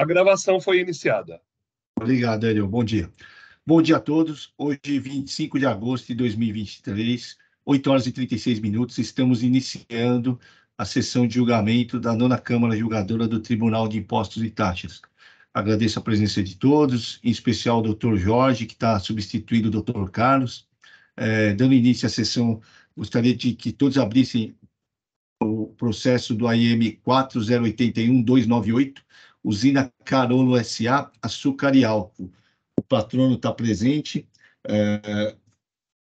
A gravação foi iniciada. Obrigado, Daniel. Bom dia. Bom dia a todos. Hoje, 25 de agosto de 2023, 8 horas e 36 minutos, estamos iniciando a sessão de julgamento da nona Câmara Julgadora do Tribunal de Impostos e Taxas. Agradeço a presença de todos, em especial o doutor Jorge, que está substituindo o doutor Carlos. É, dando início à sessão, gostaria de que todos abrissem o processo do AIM 298 usina Carolo S.A. Açúcar e Álcool. O patrono está presente, é,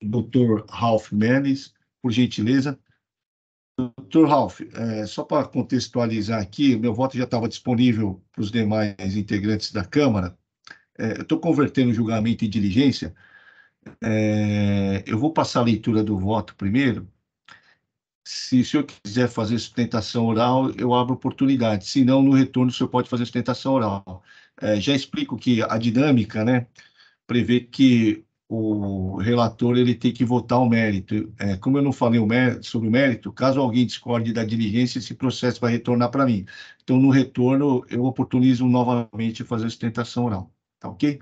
Dr. Ralph Menes, por gentileza. Dr. Ralph, é, só para contextualizar aqui, meu voto já estava disponível para os demais integrantes da Câmara. É, eu estou convertendo julgamento em diligência. É, eu vou passar a leitura do voto primeiro, se o senhor quiser fazer sustentação oral, eu abro oportunidade. Se não, no retorno, o senhor pode fazer sustentação oral. É, já explico que a dinâmica, né, prevê que o relator ele tem que votar o mérito. É, como eu não falei o mérito, sobre o mérito, caso alguém discorde da diligência, esse processo vai retornar para mim. Então, no retorno, eu oportunizo novamente fazer sustentação oral. Tá ok?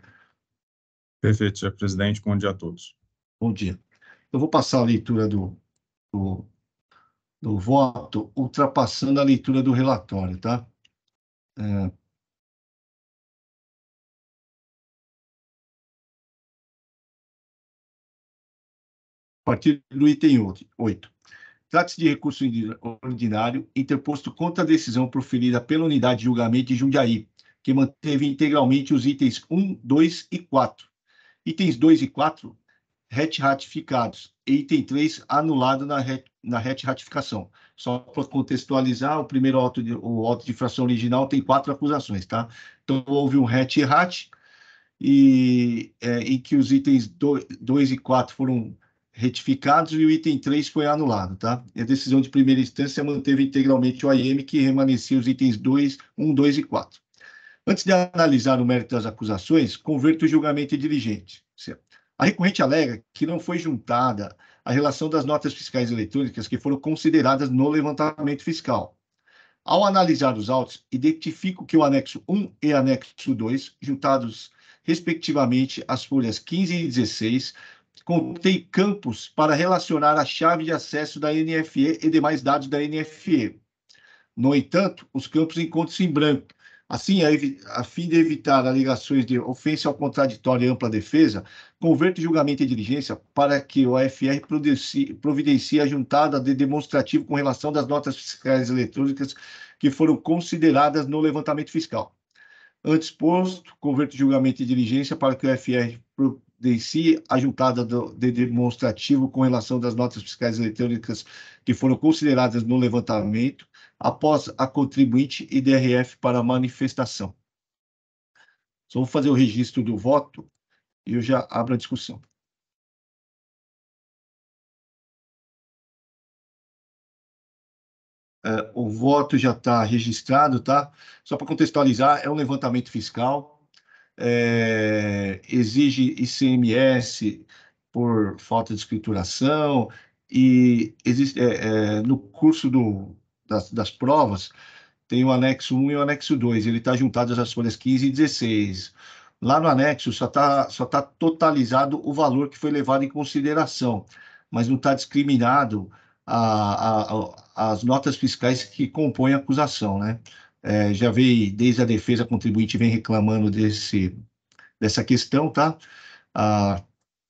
Perfeito, senhor presidente. Bom dia a todos. Bom dia. Eu vou passar a leitura do, do do voto ultrapassando a leitura do relatório, tá? É... A partir do item 8. Trata-se de recurso ordinário interposto contra a decisão proferida pela unidade de julgamento de Jundiaí, que manteve integralmente os itens 1, 2 e 4. Itens 2 e 4 retificados e item 3 anulado na na RET ratificação. Só para contextualizar, o primeiro auto de, o auto de fração original tem quatro acusações, tá? Então, houve um RET e RAT, é, em que os itens 2 e 4 foram retificados e o item 3 foi anulado, tá? E a decisão de primeira instância manteve integralmente o AIM, que remanescia os itens 2, 1, 2 e 4. Antes de analisar o mérito das acusações, converto o julgamento em dirigente. Certo? A recorrente alega que não foi juntada a relação das notas fiscais eletrônicas que foram consideradas no levantamento fiscal. Ao analisar os autos, identifico que o anexo 1 e anexo 2, juntados respectivamente às folhas 15 e 16, contém campos para relacionar a chave de acesso da NFE e demais dados da NFE. No entanto, os campos encontram-se em branco, Assim, a, a, fim de evitar alegações de ofensa ao contraditório e ampla defesa, converto julgamento em diligência para que o AFR providencie a juntada de demonstrativo com relação das notas fiscais eletrônicas que foram consideradas no levantamento fiscal. Antes posto, converto julgamento em diligência para que o AFR providencie a juntada do, de demonstrativo com relação das notas fiscais eletrônicas que foram consideradas no levantamento após a contribuinte e DRF para a manifestação. Só vou fazer o registro do voto e eu já abro a discussão. É, o voto já está registrado, tá? Só para contextualizar, é um levantamento fiscal, é, exige ICMS por falta de escrituração, e existe, é, é, no curso do, das, das provas, tem o anexo 1 e o anexo 2. Ele está juntado às folhas 15 e 16. Lá no anexo só está só tá totalizado o valor que foi levado em consideração, mas não está discriminado a, a, a, as notas fiscais que compõem a acusação. Né? É, já veio, desde a defesa, a contribuinte vem reclamando desse, dessa questão, tá? A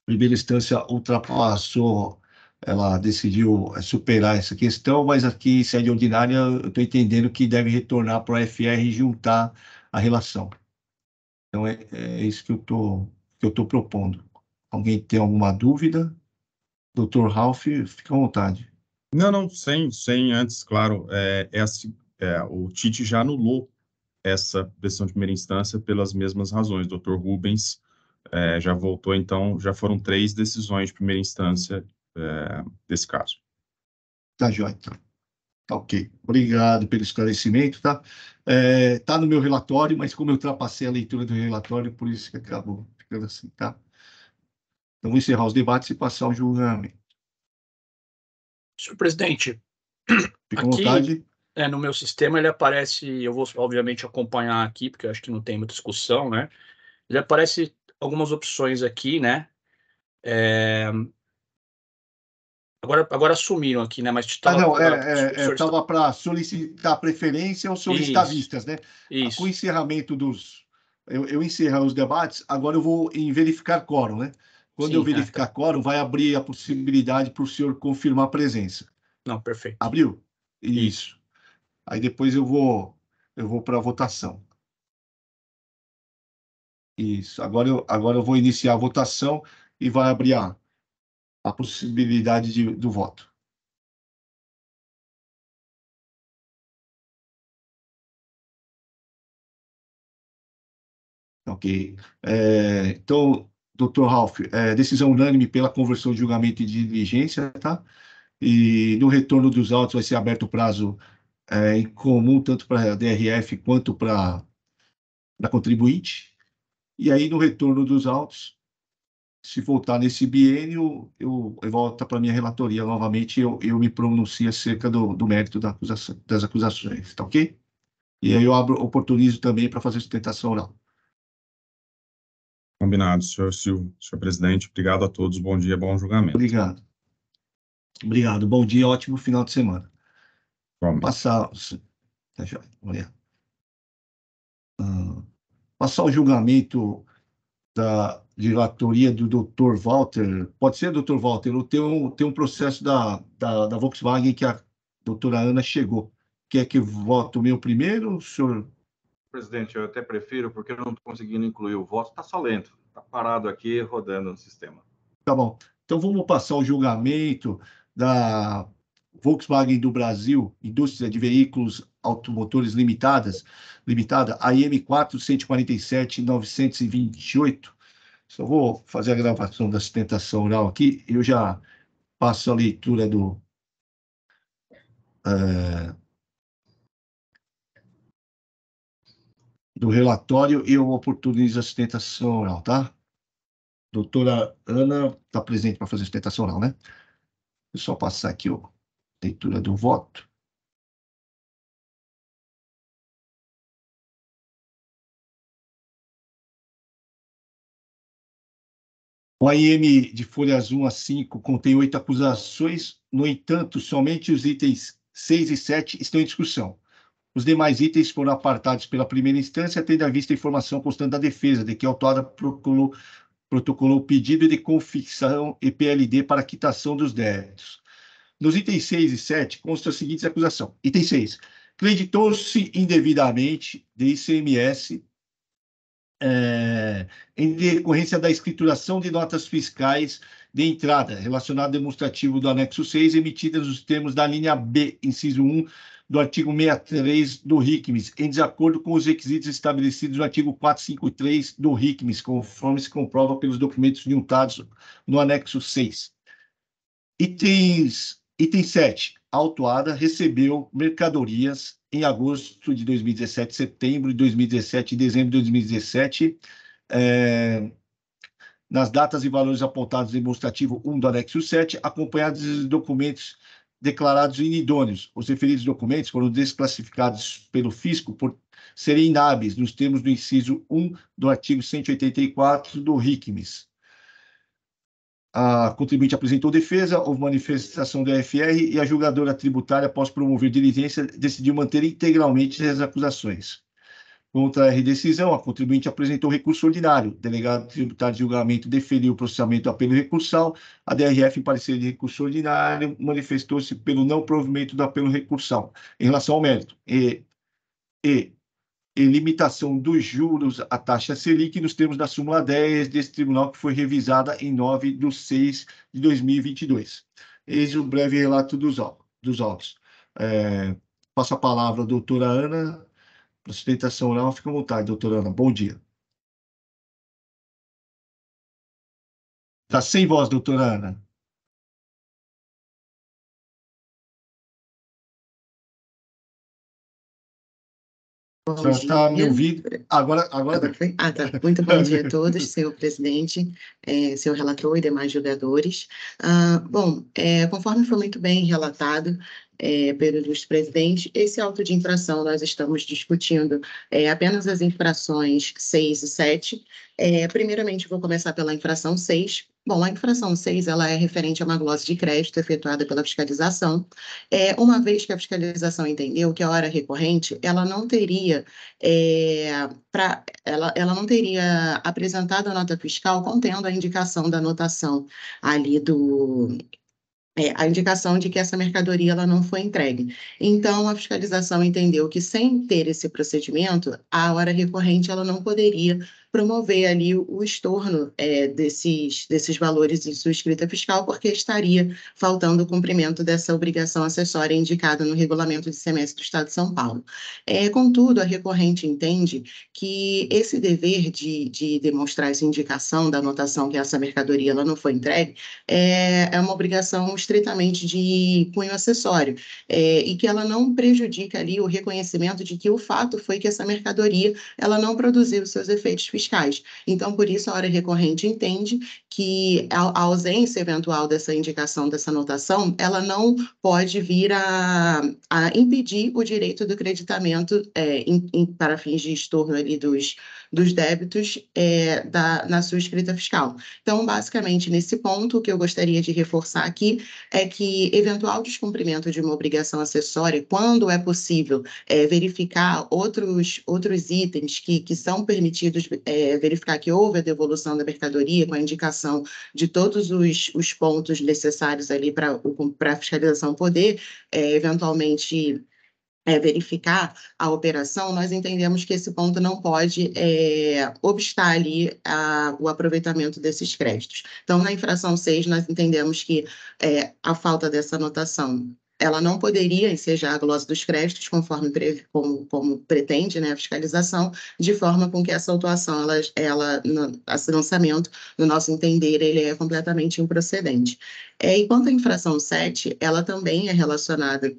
primeira instância ultrapassou ela decidiu eh, superar essa questão, mas aqui em sede ordinária eu estou entendendo que deve retornar para o FR e juntar a relação. Então é, é isso que eu tô, que eu estou propondo. Alguém tem alguma dúvida? Doutor Ralph, fica à vontade. Não, não, sem, sem antes, claro, é, é, assim, é, o Tite já anulou essa decisão de primeira instância pelas mesmas razões. Doutor Rubens é, já voltou, então já foram três decisões de primeira instância é, desse caso. Tá joia, então. Tá ok. Obrigado pelo esclarecimento, tá? É, tá no meu relatório, mas como eu ultrapassei a leitura do relatório, por isso que acabou ficando assim, tá? Então, vou encerrar os debates e passar ao julgamento. Senhor presidente, Fica aqui, vontade. É, no meu sistema ele aparece, eu vou obviamente acompanhar aqui, porque eu acho que não tem muita discussão, né? Ele aparece algumas opções aqui, né? É, Agora, agora sumiram aqui, né? Mas estava ah, não, estava é, é, é para solicitar preferência ou solicitar isso, vistas, né? Isso. Com o encerramento dos. Eu, eu os debates, agora eu vou em verificar quórum, né? Quando Sim, eu ah, verificar é, quórum, vai abrir a possibilidade para o senhor confirmar a presença. Não, perfeito. Abriu? Isso. isso. Aí depois eu vou eu vou para a votação. Isso. Agora eu, agora eu vou iniciar a votação e vai abrir a a possibilidade de, do voto. Ok. É, então, doutor Ralph, é, decisão unânime pela conversão de julgamento e de diligência, tá? E no retorno dos autos vai ser aberto o prazo é, em comum, tanto para a DRF quanto para a contribuinte. E aí, no retorno dos autos, se voltar nesse biênio, eu, eu volta para minha relatoria novamente, eu, eu me pronuncio acerca do, do mérito da acusação, das acusações, tá ok? E aí eu abro, oportunizo também para fazer sustentação oral. Combinado, senhor Silvio, senhor presidente. Obrigado a todos. Bom dia, bom julgamento. Obrigado. Obrigado. Bom dia, ótimo final de semana. Vamos. Passar. Tá joia. Olha. Ah, passar o julgamento da de relatoria do Dr. Walter, pode ser, Dr. Walter, tem um, tem um processo da, da, da, Volkswagen que a doutora Ana chegou. Quer que vote o meu primeiro, senhor? Presidente, eu até prefiro, porque eu não estou conseguindo incluir o voto, está só lento, está parado aqui, rodando no sistema. Tá bom. Então vamos passar o julgamento da Volkswagen do Brasil, indústria de veículos automotores limitadas, limitada, AM 4 147 928 só vou fazer a gravação da sustentação oral aqui. Eu já passo a leitura do. Eh, do relatório e eu oportunizo a sustentação oral, tá? Doutora Ana está presente para fazer a sustentação oral, né? Deixa eu só passar aqui a leitura do voto. O AIM de folhas 1 a 5 contém oito acusações, no entanto, somente os itens 6 e 7 estão em discussão. Os demais itens foram apartados pela primeira instância, tendo à vista a informação constante da defesa, de que a autuada protocolou o pedido de confissão e PLD para quitação dos débitos. Nos itens 6 e 7 consta a seguinte acusação. Item 6. Creditou-se indevidamente de ICMS é, em decorrência da escrituração de notas fiscais de entrada relacionado ao demonstrativo do anexo 6, emitidas nos termos da linha B, inciso 1, do artigo 63 do RICMES, em desacordo com os requisitos estabelecidos no artigo 453 do RICMES, conforme se comprova pelos documentos juntados no anexo 6. Itens, item 7 a autuada recebeu mercadorias em agosto de 2017, setembro de 2017 e dezembro de 2017, é, eh, nas datas e valores apontados no demonstrativo 1 do anexo 7, acompanhados de documentos declarados inidôneos. Os referidos documentos foram desclassificados pelo fisco por serem inábeis nos termos do inciso 1 do artigo 184 do RICMES a contribuinte apresentou defesa, houve manifestação do AFR e a julgadora tributária, após promover diligência, decidiu manter integralmente as acusações. Contra a redecisão, a contribuinte apresentou recurso ordinário. O delegado tributário de julgamento deferiu o processamento apelo recursal. A DRF, em parecer de recurso ordinário, manifestou-se pelo não provimento do apelo recursal em relação ao mérito. E, e em limitação dos juros à taxa Selic nos termos da súmula 10 desse tribunal que foi revisada em 9 de 6 de 2022. Eis o breve relato dos, dos autos. É, passo a palavra à doutora Ana, para sustentação oral. Fica à vontade, doutora Ana. Bom dia. Está sem voz, doutora Ana. Bom está me ouvindo? Agora, agora. Ah, tá. Muito bom dia a todos, senhor presidente, é, eh, senhor relator e demais jogadores. Ah, bom, é, conforme foi muito bem relatado, é, pelo ilustre presidente. Esse auto de infração nós estamos discutindo é, apenas as infrações 6 e 7. É, primeiramente, vou começar pela infração 6. Bom, a infração 6 ela é referente a uma glosa de crédito efetuada pela fiscalização. É, uma vez que a fiscalização entendeu que a hora recorrente ela não teria é, pra, ela, ela não teria apresentado a nota fiscal contendo a indicação da anotação ali do é, a indicação de que essa mercadoria ela não foi entregue. Então, a fiscalização entendeu que, sem ter esse procedimento, a hora recorrente ela não poderia promover ali o estorno é, desses, desses valores em sua escrita fiscal, porque estaria faltando o cumprimento dessa obrigação acessória indicada no regulamento de semestre do Estado de São Paulo. É, contudo, a recorrente entende que esse dever de, de demonstrar essa indicação da anotação que essa mercadoria ela não foi entregue é, é uma obrigação estritamente de cunho acessório é, e que ela não prejudica ali o reconhecimento de que o fato foi que essa mercadoria ela não produziu seus efeitos fiscais fiscais. Então, por isso, a hora recorrente entende que a, ausência eventual dessa indicação, dessa notação, ela não pode vir a, a impedir o direito do creditamento é, em, em, para fins de estorno ali dos, dos débitos é, da, na sua escrita fiscal. Então, basicamente, nesse ponto, o que eu gostaria de reforçar aqui é que eventual descumprimento de uma obrigação acessória, quando é possível é, verificar outros, outros itens que, que são permitidos é, verificar que houve a devolução da mercadoria com a indicação de todos os, os pontos necessários ali para a fiscalização poder é, eventualmente é, verificar a operação, nós entendemos que esse ponto não pode é, obstar ali a, o aproveitamento desses créditos. Então, na infração 6, nós entendemos que é, a falta dessa anotação ela não poderia ensejar a glosa dos créditos, conforme como, como, pretende né, a fiscalização, de forma com que essa autuação, ela, ela no, esse lançamento, no nosso entender, ele é completamente improcedente. É, enquanto a infração 7, ela também é relacionada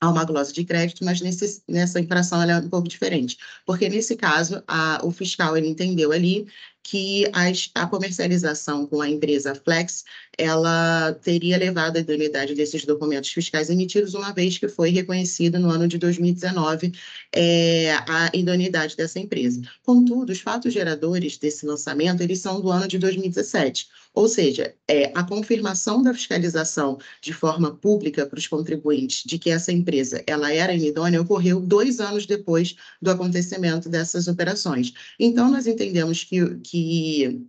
a uma glosa de crédito, mas nesse, nessa infração ela é um pouco diferente, porque nesse caso a, o fiscal ele entendeu ali que a, a comercialização com a empresa Flex ela teria levado à idoneidade desses documentos fiscais emitidos, uma vez que foi reconhecida no ano de 2019 é, a idoneidade dessa empresa. Contudo, os fatos geradores desse lançamento eles são do ano de 2017, ou seja, é, a confirmação da fiscalização de forma pública para os contribuintes de que essa empresa ela era inidônea ocorreu dois anos depois do acontecimento dessas operações. Então, nós entendemos que, que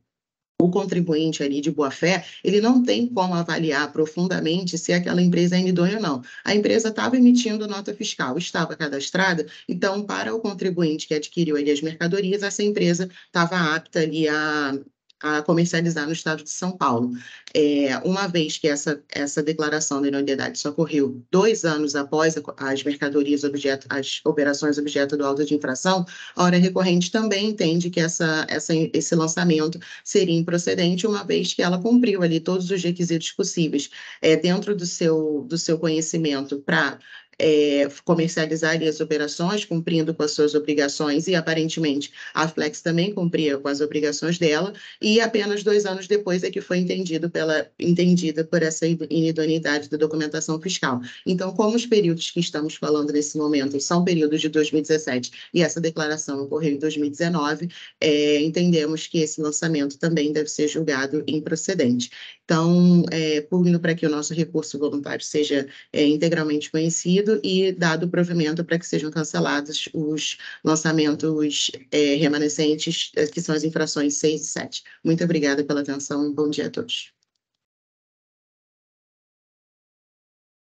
o contribuinte ali de boa fé, ele não tem como avaliar profundamente se aquela empresa é inidônea ou não. A empresa estava emitindo nota fiscal, estava cadastrada, então para o contribuinte que adquiriu ali as mercadorias, essa empresa estava apta ali a a comercializar no estado de São Paulo. É, uma vez que essa, essa declaração de inutilidade só ocorreu dois anos após as mercadorias objeto, as operações objeto do auto de infração, a hora recorrente também entende que essa, essa, esse lançamento seria improcedente, uma vez que ela cumpriu ali todos os requisitos possíveis é, dentro do seu, do seu conhecimento para é, comercializarem as operações, cumprindo com as suas obrigações, e aparentemente a Flex também cumpria com as obrigações dela, e apenas dois anos depois é que foi entendido pela, entendida por essa inidoneidade da documentação fiscal. Então, como os períodos que estamos falando nesse momento são períodos de 2017 e essa declaração ocorreu em 2019, é, entendemos que esse lançamento também deve ser julgado improcedente. Então, é, pugno para que o nosso recurso voluntário seja é, integralmente conhecido e dado provimento para que sejam cancelados os lançamentos é, remanescentes, é, que são as infrações 6 e 7. Muito obrigada pela atenção e bom dia a todos.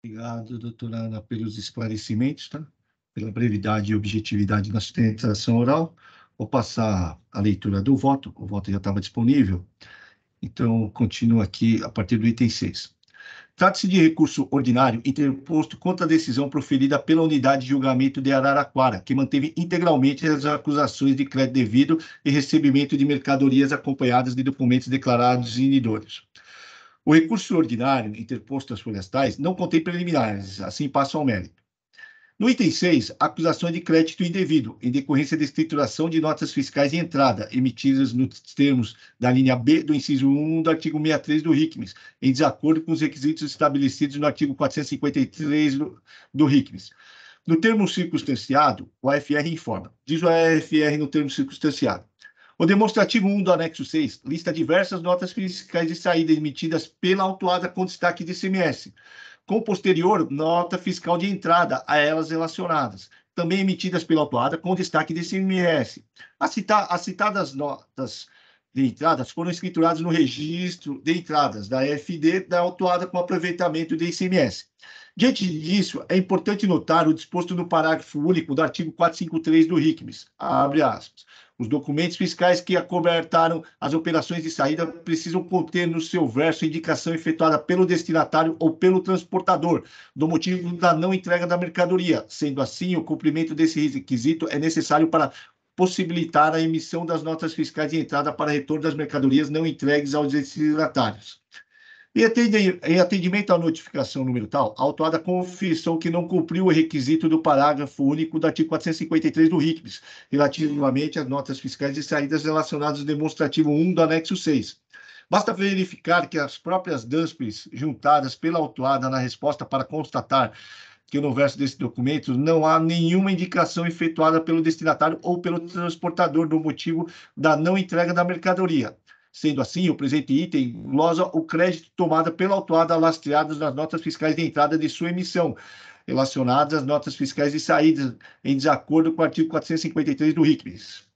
Obrigado, doutora Ana, pelos esclarecimentos, tá? pela brevidade e objetividade na sustentação oral. Vou passar a leitura do voto, o voto já estava disponível. Então, continuo aqui a partir do item 6. Trata-se de recurso ordinário interposto contra a decisão proferida pela Unidade de Julgamento de Araraquara, que manteve integralmente as acusações de crédito devido e recebimento de mercadorias acompanhadas de documentos declarados inidores. O recurso ordinário interposto às florestais não contém preliminares, assim passa ao mérito. No item 6, acusação de crédito indevido, em decorrência da escrituração de notas fiscais de entrada, emitidas nos termos da linha B do inciso 1 do artigo 63 do RICMES, em desacordo com os requisitos estabelecidos no artigo 453 do, do RICMES. No termo circunstanciado, o AFR informa. Diz o AFR no termo circunstanciado. O demonstrativo 1 do anexo 6 lista diversas notas fiscais de saída emitidas pela autuada com destaque de CMS com posterior nota fiscal de entrada a elas relacionadas, também emitidas pela autuada com destaque desse ICMS, As, cita as citadas notas de entradas foram escrituradas no registro de entradas da FD da autuada com aproveitamento de ICMS. Diante disso, é importante notar o disposto no parágrafo único do artigo 453 do RICMES, abre aspas. Os documentos fiscais que acobertaram as operações de saída precisam conter no seu verso indicação efetuada pelo destinatário ou pelo transportador do motivo da não entrega da mercadoria. Sendo assim, o cumprimento desse requisito é necessário para possibilitar a emissão das notas fiscais de entrada para retorno das mercadorias não entregues aos destinatários. Em atendimento à notificação número tal, a autuada confessou que não cumpriu o requisito do parágrafo único do artigo 453 do RICMES, relativamente às notas fiscais e saídas relacionadas ao demonstrativo 1 do anexo 6. Basta verificar que as próprias DASPs juntadas pela autuada na resposta para constatar que no verso desse documento não há nenhuma indicação efetuada pelo destinatário ou pelo transportador do motivo da não entrega da mercadoria. Sendo assim, o presente item losa o crédito tomado pela autuada lastreados nas notas fiscais de entrada de sua emissão, relacionadas às notas fiscais de saída, em desacordo com o artigo 453 do RICMES.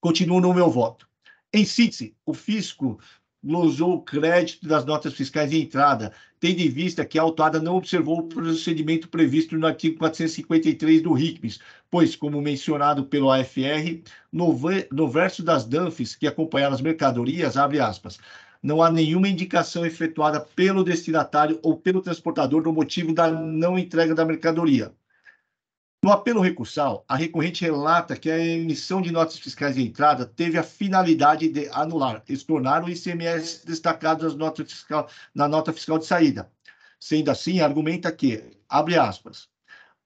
Continuo no meu voto. Em síntese, o fisco glosou o crédito das notas fiscais de entrada, tendo em vista que a autuada não observou o procedimento previsto no artigo 453 do RICMES, pois, como mencionado pelo AFR, no, no verso das DANFs que acompanharam as mercadorias, abre aspas, não há nenhuma indicação efetuada pelo destinatário ou pelo transportador do motivo da não entrega da mercadoria. No apelo recursal, a recorrente relata que a emissão de notas fiscais de entrada teve a finalidade de anular, extornar o ICMS destacado nas notas fiscal, na nota fiscal de saída. Sendo assim, argumenta que, abre aspas,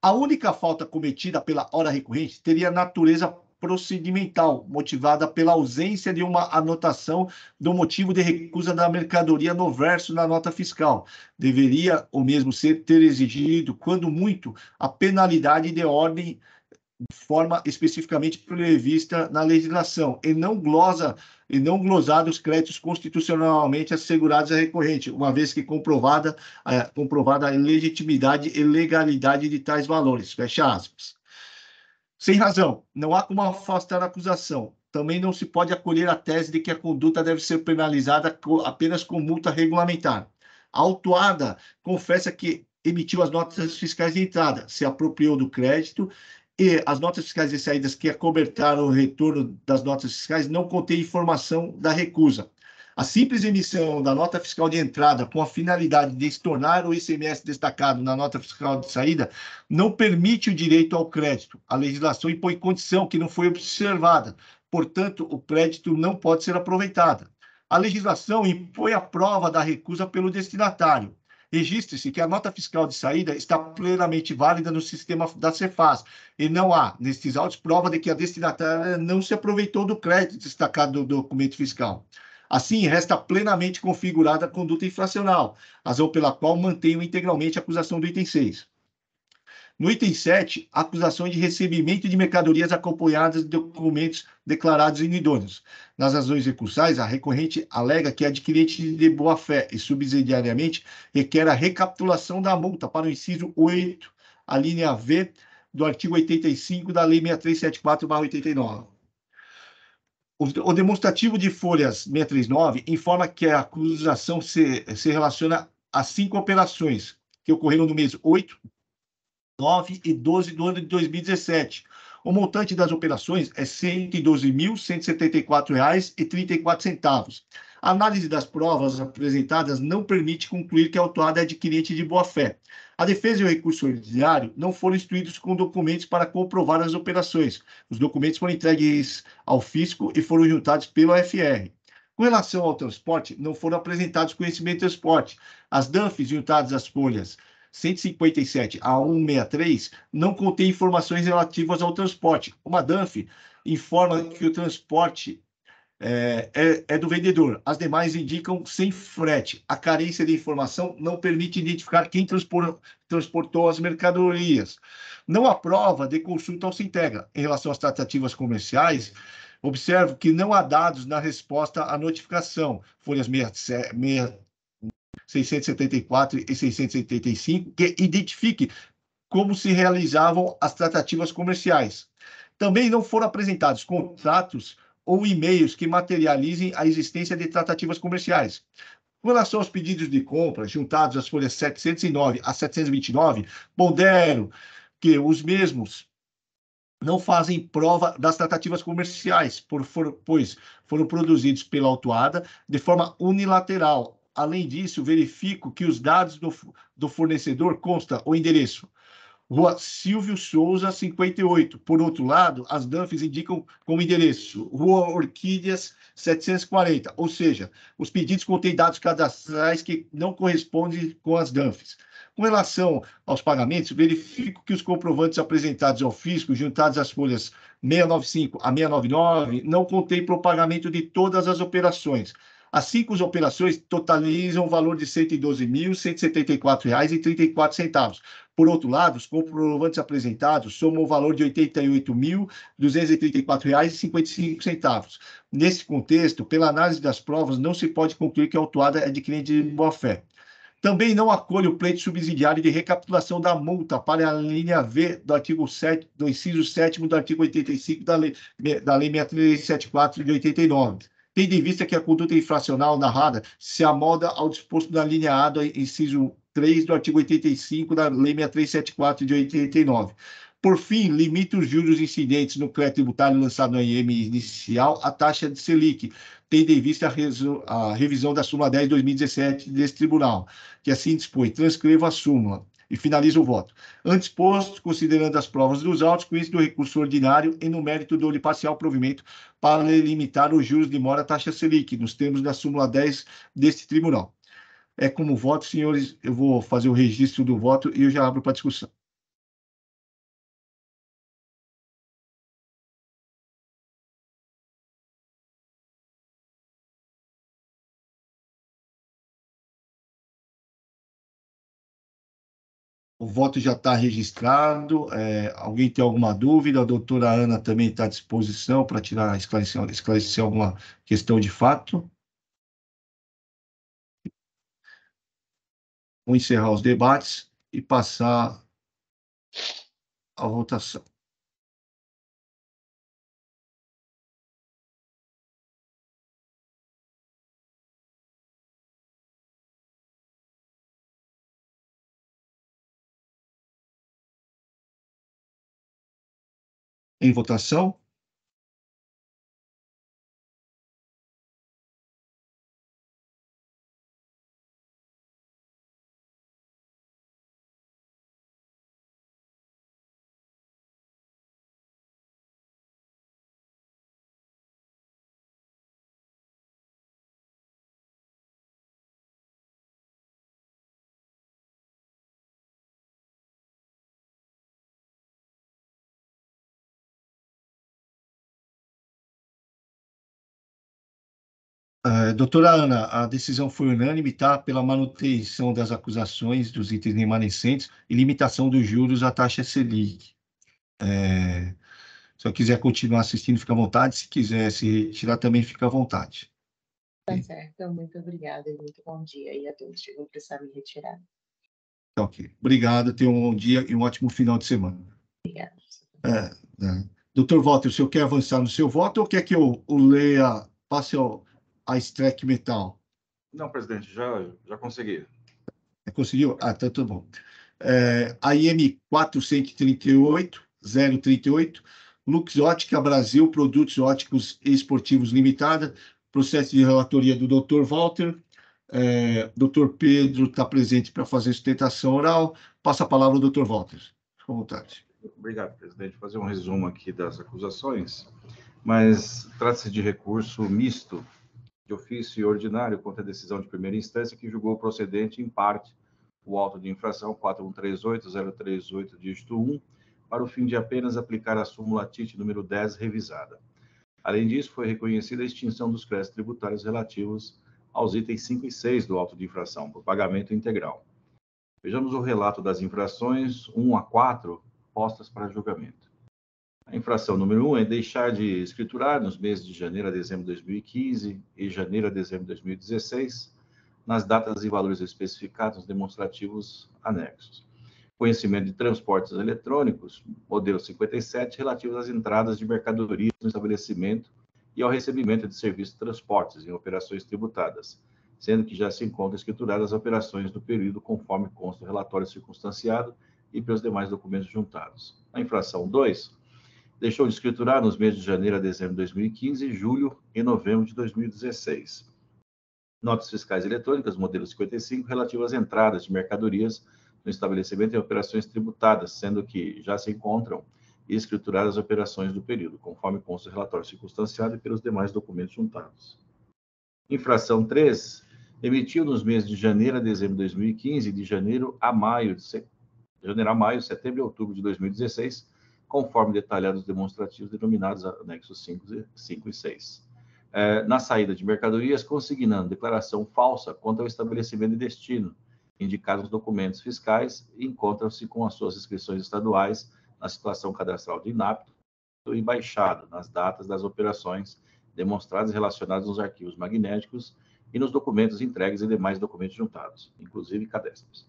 a única falta cometida pela hora recorrente teria natureza procedimental, motivada pela ausência de uma anotação do motivo de recusa da mercadoria no verso da nota fiscal. Deveria, o mesmo ser, ter exigido, quando muito, a penalidade de ordem de forma especificamente prevista na legislação e não glosa e não glosar os créditos constitucionalmente assegurados à recorrente, uma vez que comprovada, é, comprovada a legitimidade e legalidade de tais valores. Fecha aspas. Sem razão, não há como afastar a acusação. Também não se pode acolher a tese de que a conduta deve ser penalizada apenas com multa regulamentar. A autuada confessa que emitiu as notas fiscais de entrada, se apropriou do crédito e as notas fiscais de saídas que acobertaram o retorno das notas fiscais não contêm informação da recusa. A simples emissão da nota fiscal de entrada com a finalidade de se tornar o ICMS destacado na nota fiscal de saída não permite o direito ao crédito. A legislação impõe condição que não foi observada. Portanto, o crédito não pode ser aproveitado. A legislação impõe a prova da recusa pelo destinatário. Registre-se que a nota fiscal de saída está plenamente válida no sistema da Cefaz e não há, nestes autos, prova de que a destinatária não se aproveitou do crédito destacado do documento fiscal. Assim, resta plenamente configurada a conduta infracional, razão pela qual mantenho integralmente a acusação do item 6. No item 7, acusação de recebimento de mercadorias acompanhadas de documentos declarados inidôneos. Nas razões recursais, a recorrente alega que a adquirente de boa-fé e subsidiariamente requer a recapitulação da multa para o inciso 8, a linha V do artigo 85 da Lei 6374-89. O, demonstrativo de folhas 639 informa que a acusação se, se relaciona a cinco operações que ocorreram no mês 8, 9 e 12 do ano de 2017. O montante das operações é R$ 112.174,34. A análise das provas apresentadas não permite concluir que a autuada é adquirente de boa-fé. A defesa e o recurso ordinário não foram instruídos com documentos para comprovar as operações. Os documentos foram entregues ao fisco e foram juntados pelo FR. Com relação ao transporte, não foram apresentados conhecimento de transporte. As DANFs juntadas às folhas 157 a 163 não contém informações relativas ao transporte. Uma DANF informa que o transporte é, é, é do vendedor. As demais indicam sem frete. A carência de informação não permite identificar quem transpor, transportou as mercadorias. Não há prova de consulta ao Sintegra. em relação às tratativas comerciais. Observo que não há dados na resposta à notificação, folhas 674 e 685, que identifique como se realizavam as tratativas comerciais. Também não foram apresentados contratos ou e-mails que materializem a existência de tratativas comerciais. Com relação aos pedidos de compra, juntados às folhas 709 a 729, pondero que os mesmos não fazem prova das tratativas comerciais, por, for, pois foram produzidos pela autuada de forma unilateral. Além disso, verifico que os dados do, do fornecedor consta o endereço, Rua Silvio Souza, 58. Por outro lado, as DANFs indicam como endereço Rua Orquídeas, 740. Ou seja, os pedidos contêm dados cadastrais que não correspondem com as DANFs. Com relação aos pagamentos, verifico que os comprovantes apresentados ao fisco, juntados às folhas 695 a 699, não contêm o pagamento de todas as operações. Assim, as cinco operações totalizam o valor de R$ 112.174,34, por outro lado, os comprovantes apresentados somam o valor de R$ 88.234,55. Nesse contexto, pela análise das provas, não se pode concluir que a autuada é de cliente de boa-fé. Também não acolho o pleito subsidiário de recapitulação da multa para a linha V do artigo 7, do inciso 7 do artigo 85 da Lei, da lei 6374 de 89, tendo em vista que a conduta infracional narrada se amoda ao disposto da linha A do inciso 3 do artigo 85 da Lei 6374 de 89. Por fim, limita os juros incidentes no crédito tributário lançado no IM inicial à taxa de Selic, tendo em vista a, a revisão da súmula 10 de 2017 desse tribunal, que assim dispõe. Transcrevo a súmula e finalizo o voto. Antes posto, considerando as provas dos autos, conheço do recurso ordinário e no mérito do parcial provimento para limitar os juros de mora à taxa Selic, nos termos da súmula 10 deste tribunal é como voto. Senhores, eu vou fazer o registro do voto e eu já abro para discussão. O voto já está registrado. É, alguém tem alguma dúvida? A doutora Ana também está à disposição para tirar, esclarecer, esclarecer alguma questão de fato. Vou encerrar os debates e passar à votação. Em votação? Uh, doutora Ana, a decisão foi unânime, tá? Pela manutenção das acusações dos itens remanescentes e limitação dos juros à taxa Selic. É, se eu quiser continuar assistindo, fica à vontade. Se quiser se retirar, também fica à vontade. Tá certo. Muito obrigada e muito bom dia. E a todos que vão precisar me retirar. Tá ok. Obrigado. Tenha um bom dia e um ótimo final de semana. Obrigada. É, né? Doutor Walter, o senhor quer avançar no seu voto ou quer que eu, eu leia, passe ao a Streck Metal? Não, presidente, já, já consegui. É, conseguiu? Ah, então tá tudo bom. É, AM 438, 038, Lux Ótica Brasil, Produtos Óticos Esportivos Limitada, processo de relatoria do Dr. Walter. É, Dr. Pedro está presente para fazer sustentação oral. Passa a palavra ao Dr. Walter. Com vontade. Obrigado, presidente. Vou fazer um resumo aqui das acusações, mas trata-se de recurso misto de ofício ordinário contra a decisão de primeira instância que julgou procedente, em parte, o auto de infração 4138038, dígito 1, para o fim de apenas aplicar a súmula TIT número 10 revisada. Além disso, foi reconhecida a extinção dos créditos tributários relativos aos itens 5 e 6 do auto de infração, por pagamento integral. Vejamos o relato das infrações 1 a 4 postas para julgamento. A infração número um é deixar de escriturar nos meses de janeiro a dezembro de 2015 e janeiro a dezembro de 2016, nas datas e valores especificados demonstrativos anexos. Conhecimento de transportes eletrônicos, modelo 57, relativos às entradas de mercadorias no estabelecimento e ao recebimento de serviços de transportes em operações tributadas, sendo que já se encontram escrituradas as operações do período conforme consta o relatório circunstanciado e pelos demais documentos juntados. A infração 2 deixou de escriturar nos meses de janeiro a dezembro de 2015, julho e novembro de 2016. Notas fiscais eletrônicas, modelo 55, relativas às entradas de mercadorias no estabelecimento em operações tributadas, sendo que já se encontram escrituradas as operações do período, conforme consta o relatório circunstanciado e pelos demais documentos juntados. Infração 3, emitiu nos meses de janeiro a dezembro de 2015 e de janeiro a maio de, janeiro a maio, setembro e outubro de 2016 conforme detalhados demonstrativos denominados anexos 5, 5 e 6. É, na saída de mercadorias, consignando declaração falsa quanto ao estabelecimento de destino, indicados nos documentos fiscais, encontram-se com as suas inscrições estaduais na situação cadastral de inapto e baixado nas datas das operações demonstradas e relacionadas nos arquivos magnéticos e nos documentos entregues e demais documentos juntados, inclusive cadastros.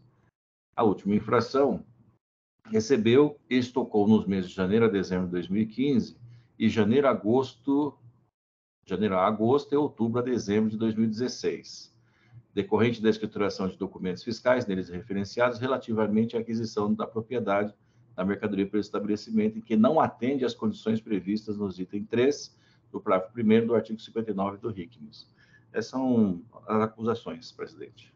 A última infração recebeu, estocou nos meses de janeiro a dezembro de 2015 e janeiro a agosto, janeiro a agosto e outubro a dezembro de 2016, decorrente da escrituração de documentos fiscais neles referenciados relativamente à aquisição da propriedade da mercadoria pelo estabelecimento e que não atende às condições previstas nos item 3 do parágrafo 1 do artigo 59 do RICMES. Essas são as acusações, presidente.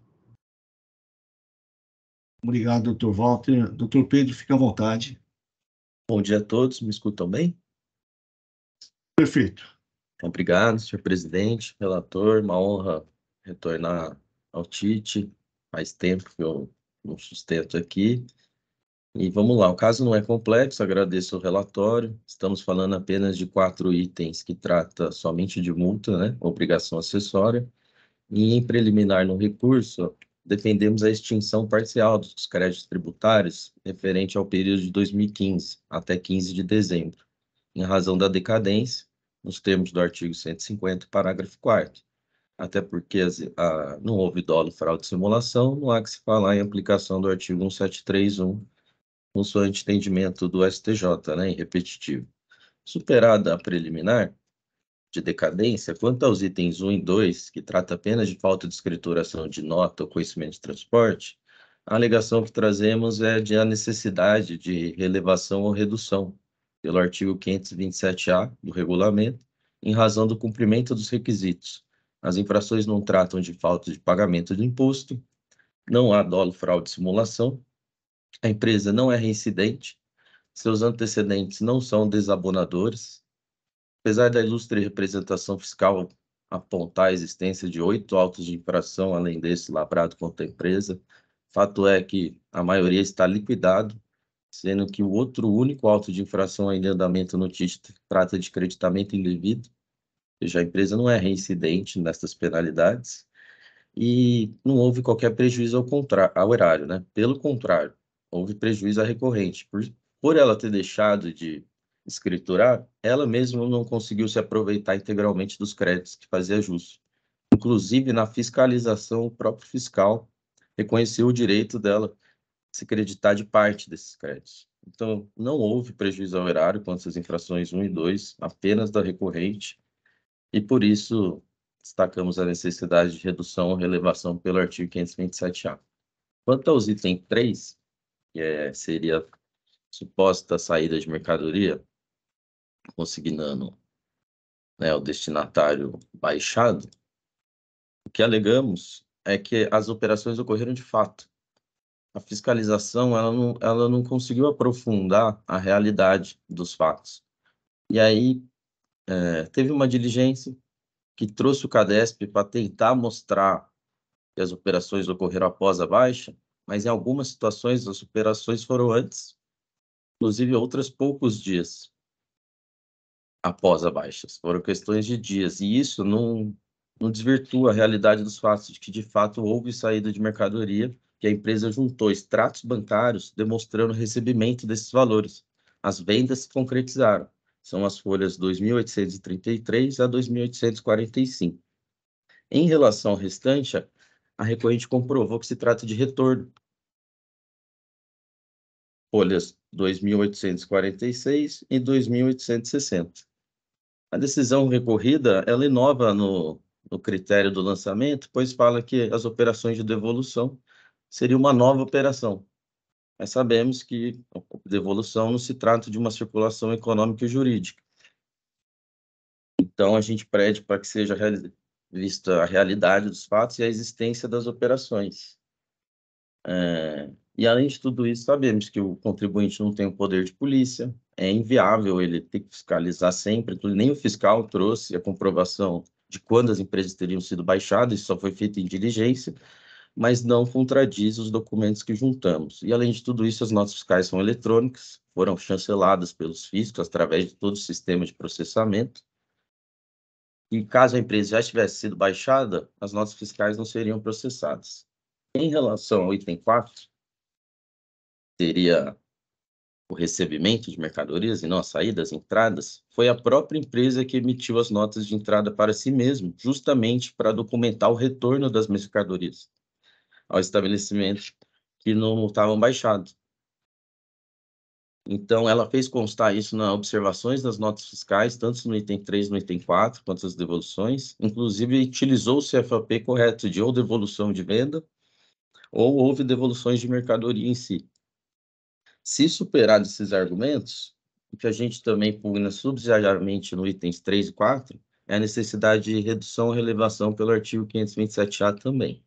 Obrigado, doutor Walter. Doutor Pedro, fique à vontade. Bom dia a todos, me escutam bem? Perfeito. Obrigado, senhor presidente, relator, uma honra retornar ao Tite, faz tempo que eu não sustento aqui. E vamos lá, o caso não é complexo, agradeço o relatório. Estamos falando apenas de quatro itens que trata somente de multa, né? Obrigação acessória. E em preliminar no recurso, defendemos a extinção parcial dos créditos tributários referente ao período de 2015 até 15 de dezembro, em razão da decadência, nos termos do artigo 150, parágrafo 4 até porque a, não houve dolo, fraude e simulação, não há que se falar em aplicação do artigo 1731, consoante entendimento do STJ, né, em repetitivo. Superada a preliminar, de decadência, quanto aos itens 1 e 2, que trata apenas de falta de escrituração de nota ou conhecimento de transporte, a alegação que trazemos é de a necessidade de relevação ou redução pelo artigo 527-A do regulamento, em razão do cumprimento dos requisitos. As infrações não tratam de falta de pagamento de imposto, não há dolo, fraude e simulação, a empresa não é reincidente, seus antecedentes não são desabonadores, Apesar da ilustre representação fiscal apontar a existência de oito autos de infração além desse labrado contra a empresa, fato é que a maioria está liquidado, sendo que o outro único auto de infração ainda em andamento no trata de creditamento indevido, ou seja, a empresa não é reincidente nessas penalidades e não houve qualquer prejuízo ao, contra... ao erário, né? Pelo contrário, houve prejuízo à recorrente. Por, por ela ter deixado de escriturar, ela mesma não conseguiu se aproveitar integralmente dos créditos que fazia justo. Inclusive, na fiscalização, o próprio fiscal reconheceu o direito dela se creditar de parte desses créditos. Então, não houve prejuízo ao erário quanto às infrações 1 e 2, apenas da recorrente, e por isso destacamos a necessidade de redução ou relevação pelo artigo 527-A. Quanto aos itens 3, que é, seria suposta saída de mercadoria, consignando né, o destinatário baixado, o que alegamos é que as operações ocorreram de fato. A fiscalização ela não, ela não conseguiu aprofundar a realidade dos fatos. E aí é, teve uma diligência que trouxe o CADESP para tentar mostrar que as operações ocorreram após a baixa, mas em algumas situações as operações foram antes, inclusive outras poucos dias após a baixa, foram questões de dias, e isso não, não desvirtua a realidade dos fatos de que, de fato, houve saída de mercadoria que a empresa juntou extratos bancários demonstrando o recebimento desses valores. As vendas se concretizaram. São as folhas 2.833 a 2.845. Em relação ao restante, a recorrente comprovou que se trata de retorno. Folhas 2.846 e 2.860. A decisão recorrida, ela inova no, no critério do lançamento, pois fala que as operações de devolução seria uma nova operação. Mas sabemos que a devolução não se trata de uma circulação econômica e jurídica. Então, a gente pede para que seja vista a realidade dos fatos e a existência das operações. É, e além de tudo isso, sabemos que o contribuinte não tem o poder de polícia, é inviável ele ter que fiscalizar sempre, nem o fiscal trouxe a comprovação de quando as empresas teriam sido baixadas, isso só foi feito em diligência, mas não contradiz os documentos que juntamos. E além de tudo isso, as notas fiscais são eletrônicas, foram chanceladas pelos físicos através de todo o sistema de processamento. E caso a empresa já tivesse sido baixada, as notas fiscais não seriam processadas. Em relação ao item 4, seria o recebimento de mercadorias e não a saída, as entradas, foi a própria empresa que emitiu as notas de entrada para si mesmo, justamente para documentar o retorno das mercadorias ao estabelecimento que não estavam baixados. Então, ela fez constar isso nas observações das notas fiscais, tanto no item 3, no item 4, quanto as devoluções. Inclusive, utilizou o CFAP correto de ou devolução de venda, ou houve devoluções de mercadoria em si. Se superar esses argumentos, o que a gente também pugna subsidiariamente no itens 3 e 4 é a necessidade de redução ou relevação pelo artigo 527-A também.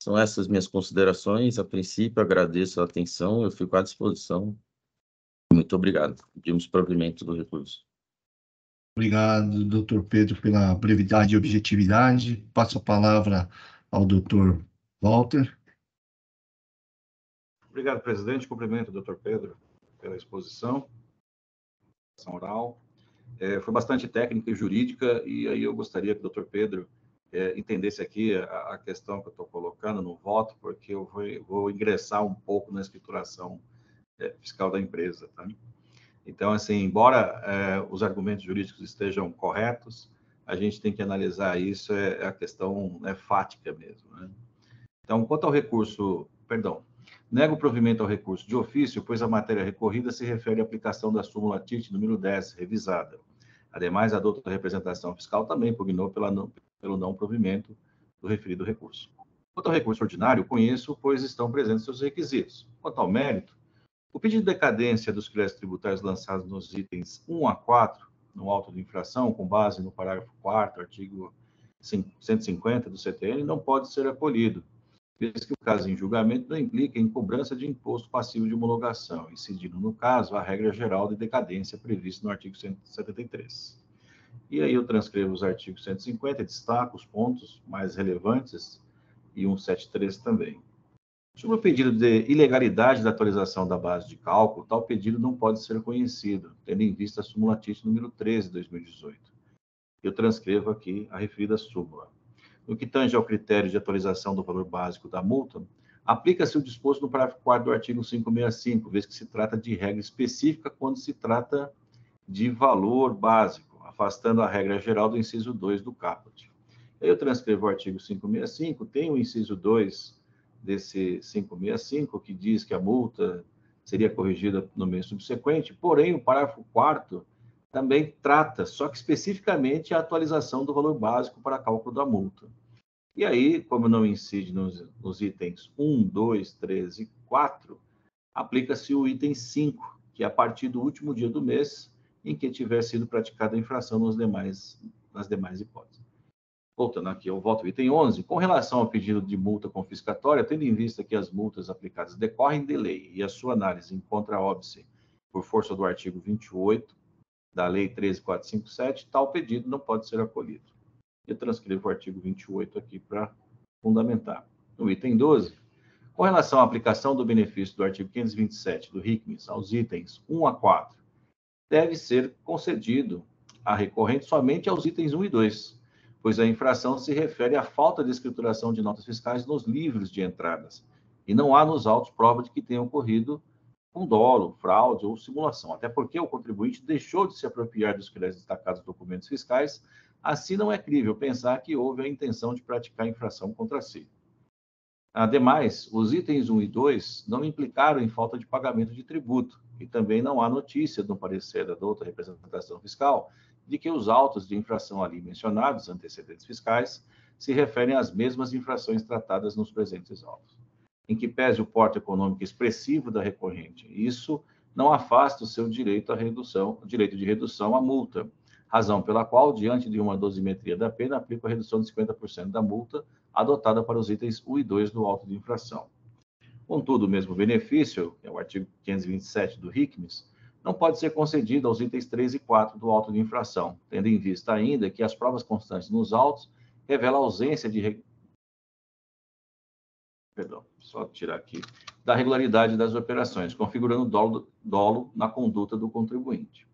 São essas minhas considerações. A princípio, agradeço a atenção, eu fico à disposição. Muito obrigado. Pedimos provimento do recurso. Obrigado, doutor Pedro, pela brevidade e objetividade. Passo a palavra ao doutor Walter. Obrigado, presidente. Cumprimento o doutor Pedro pela exposição oral. É, foi bastante técnica e jurídica, e aí eu gostaria que o doutor Pedro é, entendesse aqui a, a, questão que eu estou colocando no voto, porque eu vou, vou ingressar um pouco na escrituração é, fiscal da empresa. Tá? Então, assim, embora é, os argumentos jurídicos estejam corretos, a gente tem que analisar isso, é, é a questão né, fática mesmo. Né? Então, quanto ao recurso, perdão, Nega o provimento ao recurso de ofício, pois a matéria recorrida se refere à aplicação da súmula TIT número 10, revisada. Ademais, a doutora representação fiscal também pugnou pela não, pelo não provimento do referido recurso. Quanto ao recurso ordinário, conheço, pois estão presentes seus requisitos. Quanto ao mérito, o pedido de decadência dos créditos tributários lançados nos itens 1 a 4, no auto de infração, com base no parágrafo 4 artigo 150 do CTN, não pode ser acolhido, vez que o caso em julgamento não implica em cobrança de imposto passivo de homologação, incidindo, no caso, a regra geral de decadência prevista no artigo 173. E aí eu transcrevo os artigos 150, destaco os pontos mais relevantes e 173 também. Sobre o pedido de ilegalidade da atualização da base de cálculo, tal pedido não pode ser conhecido, tendo em vista a súmula TIT número 13 de 2018. Eu transcrevo aqui a referida súmula. No que tange ao critério de atualização do valor básico da multa, aplica-se o disposto no parágrafo 4 do artigo 565, vez que se trata de regra específica quando se trata de valor básico, afastando a regra geral do inciso 2 do caput. Eu transcrevo o artigo 565, tem o inciso 2 desse 565, que diz que a multa seria corrigida no mês subsequente, porém, o parágrafo 4 também trata, só que especificamente, a atualização do valor básico para cálculo da multa. E aí, como não incide nos, nos itens 1, 2, 3 e 4, aplica-se o item 5, que é a partir do último dia do mês em que tiver sido praticada a infração nos demais, nas demais hipóteses. Voltando aqui ao voto item 11, com relação ao pedido de multa confiscatória, tendo em vista que as multas aplicadas decorrem de lei e a sua análise encontra óbice por força do artigo 28 da Lei 13457, tal pedido não pode ser acolhido. Eu transcrevo o artigo 28 aqui para fundamentar. No item 12, com relação à aplicação do benefício do artigo 527 do RICMIS aos itens 1 a 4, deve ser concedido a recorrente somente aos itens 1 e 2, pois a infração se refere à falta de escrituração de notas fiscais nos livros de entradas, e não há nos autos prova de que tenha ocorrido com dolo, fraude ou simulação, até porque o contribuinte deixou de se apropriar dos créditos destacados dos documentos fiscais, assim não é crível pensar que houve a intenção de praticar infração contra si. Ademais, os itens 1 e 2 não implicaram em falta de pagamento de tributo, e também não há notícia no parecer da outra representação fiscal de que os autos de infração ali mencionados, antecedentes fiscais, se referem às mesmas infrações tratadas nos presentes autos em que pese o porte econômico expressivo da recorrente. Isso não afasta o seu direito à redução, direito de redução à multa, razão pela qual, diante de uma dosimetria da pena, aplica a redução de 50% da multa adotada para os itens 1 e 2 do auto de infração. Contudo, o mesmo benefício, que é o artigo 527 do RICMES, não pode ser concedido aos itens 3 e 4 do auto de infração, tendo em vista ainda que as provas constantes nos autos revelam ausência de perdão, só tirar aqui, da regularidade das operações, configurando dolo, dolo na conduta do contribuinte.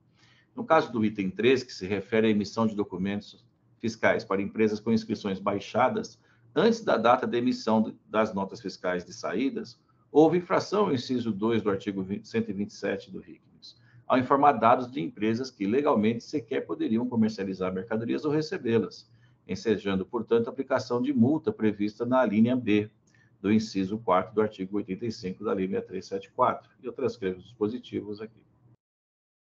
No caso do item 3, que se refere à emissão de documentos fiscais para empresas com inscrições baixadas antes da data de emissão das notas fiscais de saídas, houve infração ao inciso 2 do artigo 127 do RICMES, ao informar dados de empresas que legalmente sequer poderiam comercializar mercadorias ou recebê-las, ensejando, portanto, a aplicação de multa prevista na linha B do inciso 4 do artigo 85 da Lei 374 E eu transcrevo os dispositivos aqui.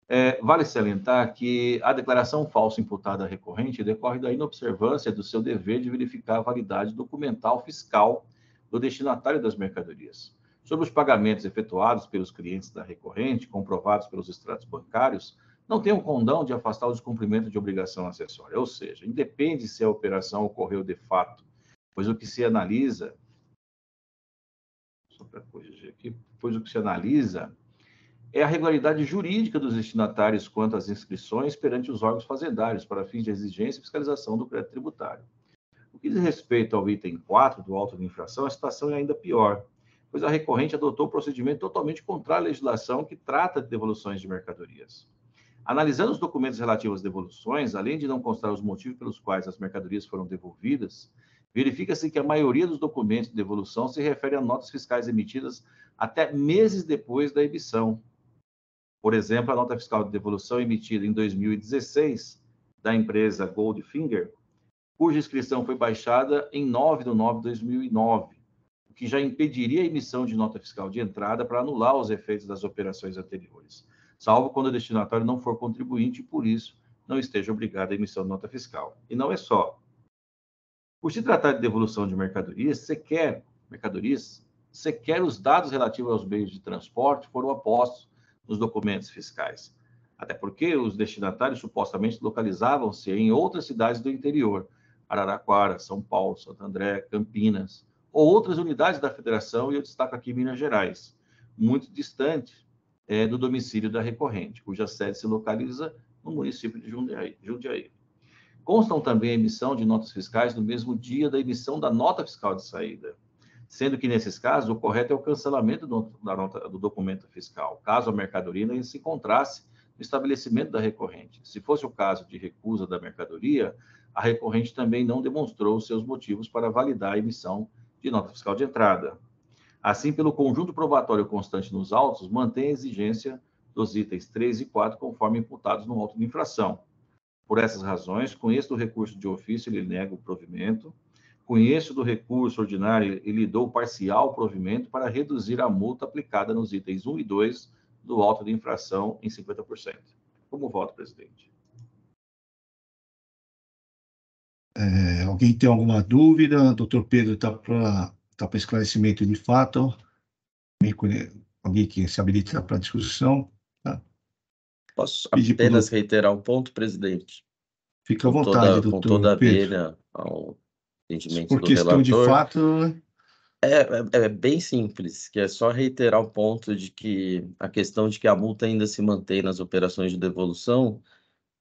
É, vale salientar que a declaração falsa imputada à recorrente decorre da inobservância do seu dever de verificar a validade documental fiscal do destinatário das mercadorias. Sobre os pagamentos efetuados pelos clientes da recorrente, comprovados pelos extratos bancários, não tem um condão de afastar o descumprimento de obrigação acessória, ou seja, independe se a operação ocorreu de fato, pois o que se analisa para corrigir aqui, pois o que se analisa é a regularidade jurídica dos destinatários quanto às inscrições perante os órgãos fazendários para fins de exigência e fiscalização do crédito tributário. O que diz respeito ao item 4 do auto de infração, a situação é ainda pior, pois a recorrente adotou um procedimento totalmente contrário à legislação que trata de devoluções de mercadorias. Analisando os documentos relativos às devoluções, além de não constar os motivos pelos quais as mercadorias foram devolvidas, verifica-se que a maioria dos documentos de devolução se refere a notas fiscais emitidas até meses depois da emissão. Por exemplo, a nota fiscal de devolução emitida em 2016 da empresa Goldfinger, cuja inscrição foi baixada em 9 de 9 de 2009, o que já impediria a emissão de nota fiscal de entrada para anular os efeitos das operações anteriores, salvo quando o destinatário não for contribuinte e, por isso, não esteja obrigado à emissão de nota fiscal. E não é só por se tratar de devolução de mercadorias, você quer mercadorias, você quer os dados relativos aos meios de transporte foram apostos nos documentos fiscais. Até porque os destinatários supostamente localizavam-se em outras cidades do interior, Araraquara, São Paulo, Santo André, Campinas, ou outras unidades da federação, e eu destaco aqui Minas Gerais, muito distante é, do domicílio da recorrente, cuja sede se localiza no município de Jundiaí. Jundiaí. Constam também a emissão de notas fiscais no mesmo dia da emissão da nota fiscal de saída, sendo que, nesses casos, o correto é o cancelamento do, da nota, do documento fiscal, caso a mercadoria ainda se encontrasse no estabelecimento da recorrente. Se fosse o caso de recusa da mercadoria, a recorrente também não demonstrou seus motivos para validar a emissão de nota fiscal de entrada. Assim, pelo conjunto probatório constante nos autos, mantém a exigência dos itens 3 e 4 conforme imputados no auto de infração por essas razões, conheço do recurso de ofício, ele nega o provimento, Conheço do recurso ordinário, ele dou parcial provimento para reduzir a multa aplicada nos itens 1 e 2 do auto de infração em 50%. Como voto, presidente? É, alguém tem alguma dúvida? Doutor Pedro está para tá, tá esclarecimento de fato. Alguém que se habilita para discussão? Posso Pedir apenas pro... reiterar um ponto, presidente? Fica à vontade, doutor. Com toda a abelha ao entendimento Porque do relator. de fato. É, é, é, bem simples, que é só reiterar o ponto de que a questão de que a multa ainda se mantém nas operações de devolução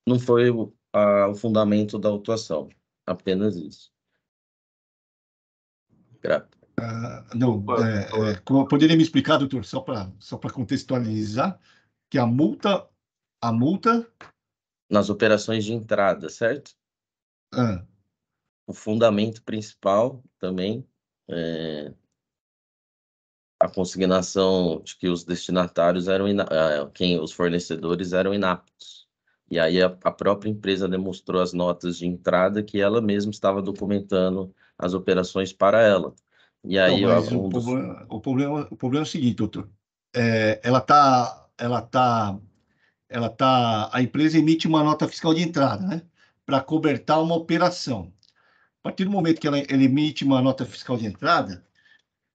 não foi o, a, o fundamento da autuação, apenas isso. Grato. Ah, não, é, é poderia me explicar, doutor, só para só contextualizar, que a multa a multa? Nas operações de entrada, certo? Ah. O fundamento principal também é a consignação de que os destinatários eram é, quem os fornecedores eram inaptos. E aí a, a, própria empresa demonstrou as notas de entrada que ela mesma estava documentando as operações para ela. E aí Não, o, dos... problema, o, problema, o problema é o seguinte, doutor. É, ela está ela tá ela tá, a empresa emite uma nota fiscal de entrada, né, para cobertar uma operação. A partir do momento que ela, ela emite uma nota fiscal de entrada,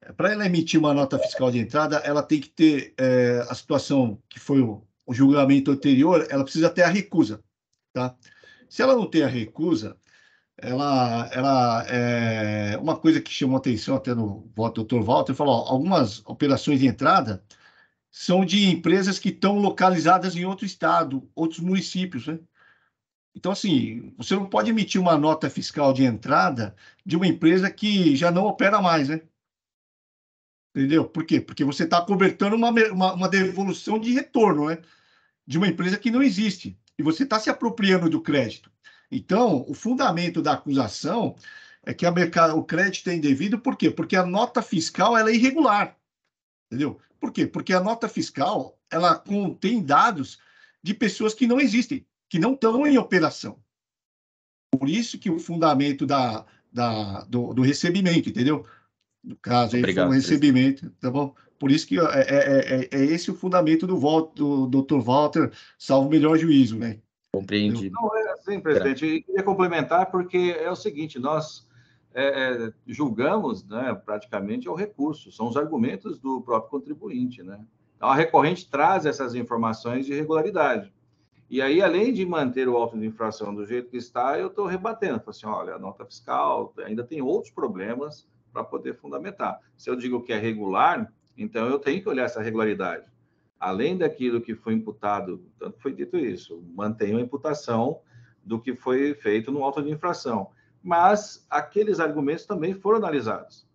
eh, para ela emitir uma nota fiscal de entrada, ela tem que ter é, a situação que foi o, o, julgamento anterior, ela precisa ter a recusa, tá? Se ela não tem a recusa, ela, ela é uma coisa que chamou atenção até no voto do Dr. Walter, falou, ó, algumas operações de entrada, são de empresas que estão localizadas em outro estado, outros municípios, né? Então, assim, você não pode emitir uma nota fiscal de entrada de uma empresa que já não opera mais, né? Entendeu? Por quê? Porque você está cobertando uma, uma, uma, devolução de retorno, né? De uma empresa que não existe. E você está se apropriando do crédito. Então, o fundamento da acusação é que a mercado, o crédito é indevido, por quê? Porque a nota fiscal ela é irregular. Entendeu? Por quê? Porque a nota fiscal ela contém dados de pessoas que não existem, que não estão em operação. Por isso que o fundamento da, da, do, do recebimento, entendeu? No caso, aí foi um recebimento, tá bom? Por isso que é, é, é, é, é esse o fundamento do, voto, do Dr. Walter, salvo melhor juízo, né? Compreendi. Não, é assim, presidente. Eu queria complementar, porque é o seguinte, nós é, é, julgamos né, praticamente é o recurso, são os argumentos do próprio contribuinte. Né? Então, a recorrente traz essas informações de irregularidade. E aí, além de manter o auto de infração do jeito que está, eu estou rebatendo. Falo assim, olha, a nota fiscal ainda tem outros problemas para poder fundamentar. Se eu digo que é regular, então eu tenho que olhar essa regularidade. Além daquilo que foi imputado, tanto foi dito isso, mantenho a imputação do que foi feito no auto de infração mas aqueles argumentos também foram analisados.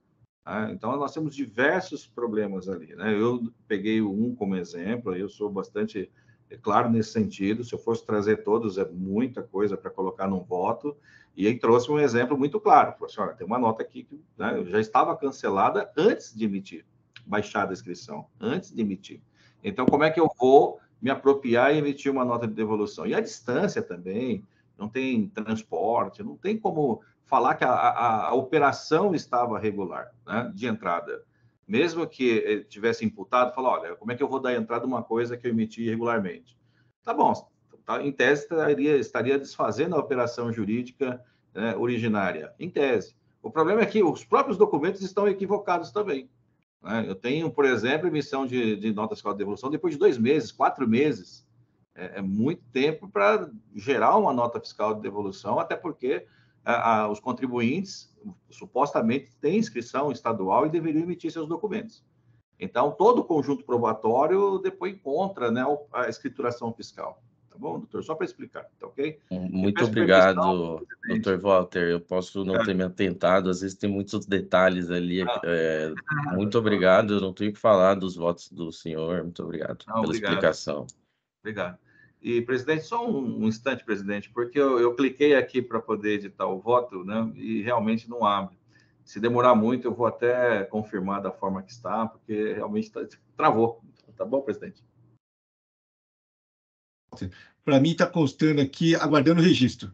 Né? Então, nós temos diversos problemas ali. Né? Eu peguei um como exemplo, eu sou bastante é claro nesse sentido. Se eu fosse trazer todos, é muita coisa para colocar num voto. E aí trouxe um exemplo muito claro. Falou assim, olha, tem uma nota aqui que né, já estava cancelada antes de emitir, baixada a inscrição, antes de emitir. Então, como é que eu vou me apropriar e emitir uma nota de devolução? E a distância também, não tem transporte, não tem como falar que a, a, a operação estava regular né, de entrada. Mesmo que tivesse imputado, falar, olha, como é que eu vou dar entrada uma coisa que eu emiti irregularmente? Tá bom, tá, em tese estaria, estaria desfazendo a operação jurídica né, originária, em tese. O problema é que os próprios documentos estão equivocados também. Né? Eu tenho, por exemplo, emissão de, de notas de devolução depois de dois meses, quatro meses, é, é muito tempo para gerar uma nota fiscal de devolução, até porque a, a, os contribuintes supostamente têm inscrição estadual e deveriam emitir seus documentos. Então, todo o conjunto probatório depois encontra né, a escrituração fiscal. Tá bom, doutor? Só para explicar, tá ok? Muito obrigado, doutor Walter. Eu posso não é. ter me atentado, às vezes tem muitos detalhes ali. Ah. É, ah, muito obrigado, eu não tenho que falar dos votos do senhor. Muito obrigado não, pela obrigado. explicação. Obrigado. E, presidente, só um, um instante, presidente, porque eu, eu cliquei aqui para poder editar o voto né, e realmente não abre. Se demorar muito, eu vou até confirmar da forma que está, porque realmente tá, travou. Tá bom, presidente? Para mim está constando aqui, aguardando o registro.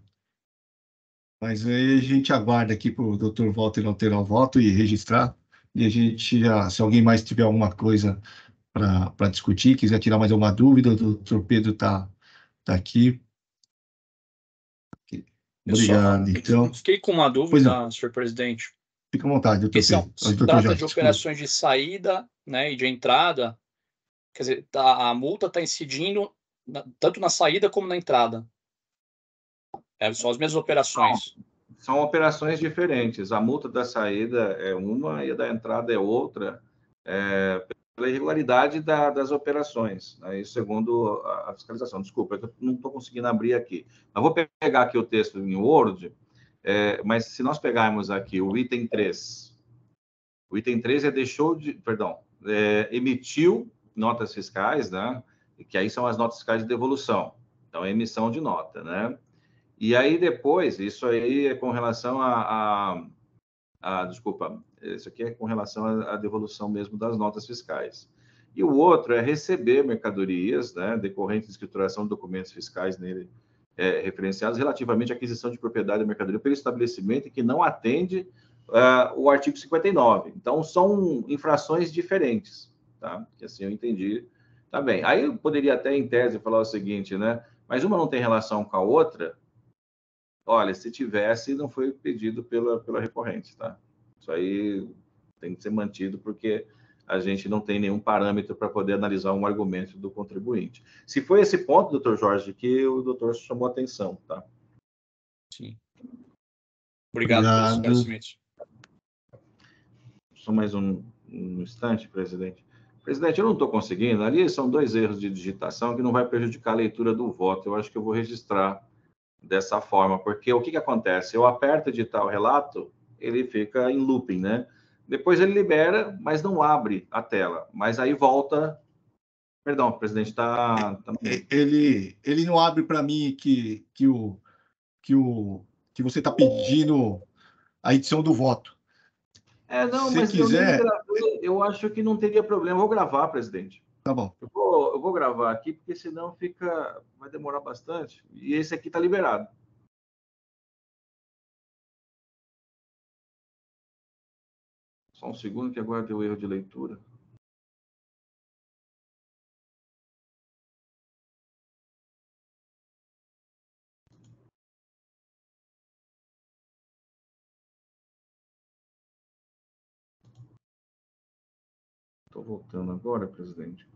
Mas aí a gente aguarda aqui para o doutor Walter alterar o voto e registrar. E a gente, já, se alguém mais tiver alguma coisa para discutir, quiser tirar mais alguma dúvida, o doutor Pedro está Está aqui. Obrigado. então, fiquei com uma dúvida, é. senhor presidente. Fica à vontade, eu São, se trata Jorge, de operações desculpa. de saída né, e de entrada, quer dizer, a, tá, a multa está incidindo na, tanto na saída como na entrada. É, são as mesmas operações. Não, são operações diferentes. A multa da saída é uma e a da entrada é outra. É, pela irregularidade da, das operações, né? isso segundo a, a fiscalização. Desculpa, eu não estou conseguindo abrir aqui. Eu vou pegar aqui o texto em Word, é, mas se nós pegarmos aqui o item 3, o item 3 é deixou de, perdão, é, emitiu notas fiscais, né? que aí são as notas fiscais de devolução, então é emissão de nota, né? E aí depois, isso aí é com relação a, a, a desculpa, isso aqui é com relação à devolução mesmo das notas fiscais. E o outro é receber mercadorias, né, decorrentes de escrituração de documentos fiscais nele é, referenciados, relativamente à aquisição de propriedade da mercadoria pelo estabelecimento que não atende uh, o artigo 59. Então, são infrações diferentes, tá? Que assim eu entendi. Tá bem. Aí eu poderia até, em tese, falar o seguinte, né? Mas uma não tem relação com a outra. Olha, se tivesse, não foi pedido pela, pela recorrente, tá? Isso aí tem que ser mantido porque a gente não tem nenhum parâmetro para poder analisar um argumento do contribuinte. Se foi esse ponto, doutor Jorge, que o doutor chamou atenção, tá? Sim. Obrigado, Obrigado. professor Smith. Só mais um, um instante, presidente. Presidente, eu não estou conseguindo. Ali são dois erros de digitação que não vai prejudicar a leitura do voto. Eu acho que eu vou registrar dessa forma, porque o que, que acontece? Eu aperto editar o relato, ele fica em looping, né? Depois ele libera, mas não abre a tela. Mas aí volta. Perdão, presidente está. Tá... tá é, ele, ele não abre para mim que, que, o, que, o, que você está pedindo a edição do voto. É, não, Se mas quiser... eu, gravei, eu acho que não teria problema. Eu vou gravar, presidente. Tá bom. Eu vou, eu vou gravar aqui, porque senão fica. Vai demorar bastante. E esse aqui está liberado. Só um segundo que agora deu erro de leitura. Estou voltando agora, presidente.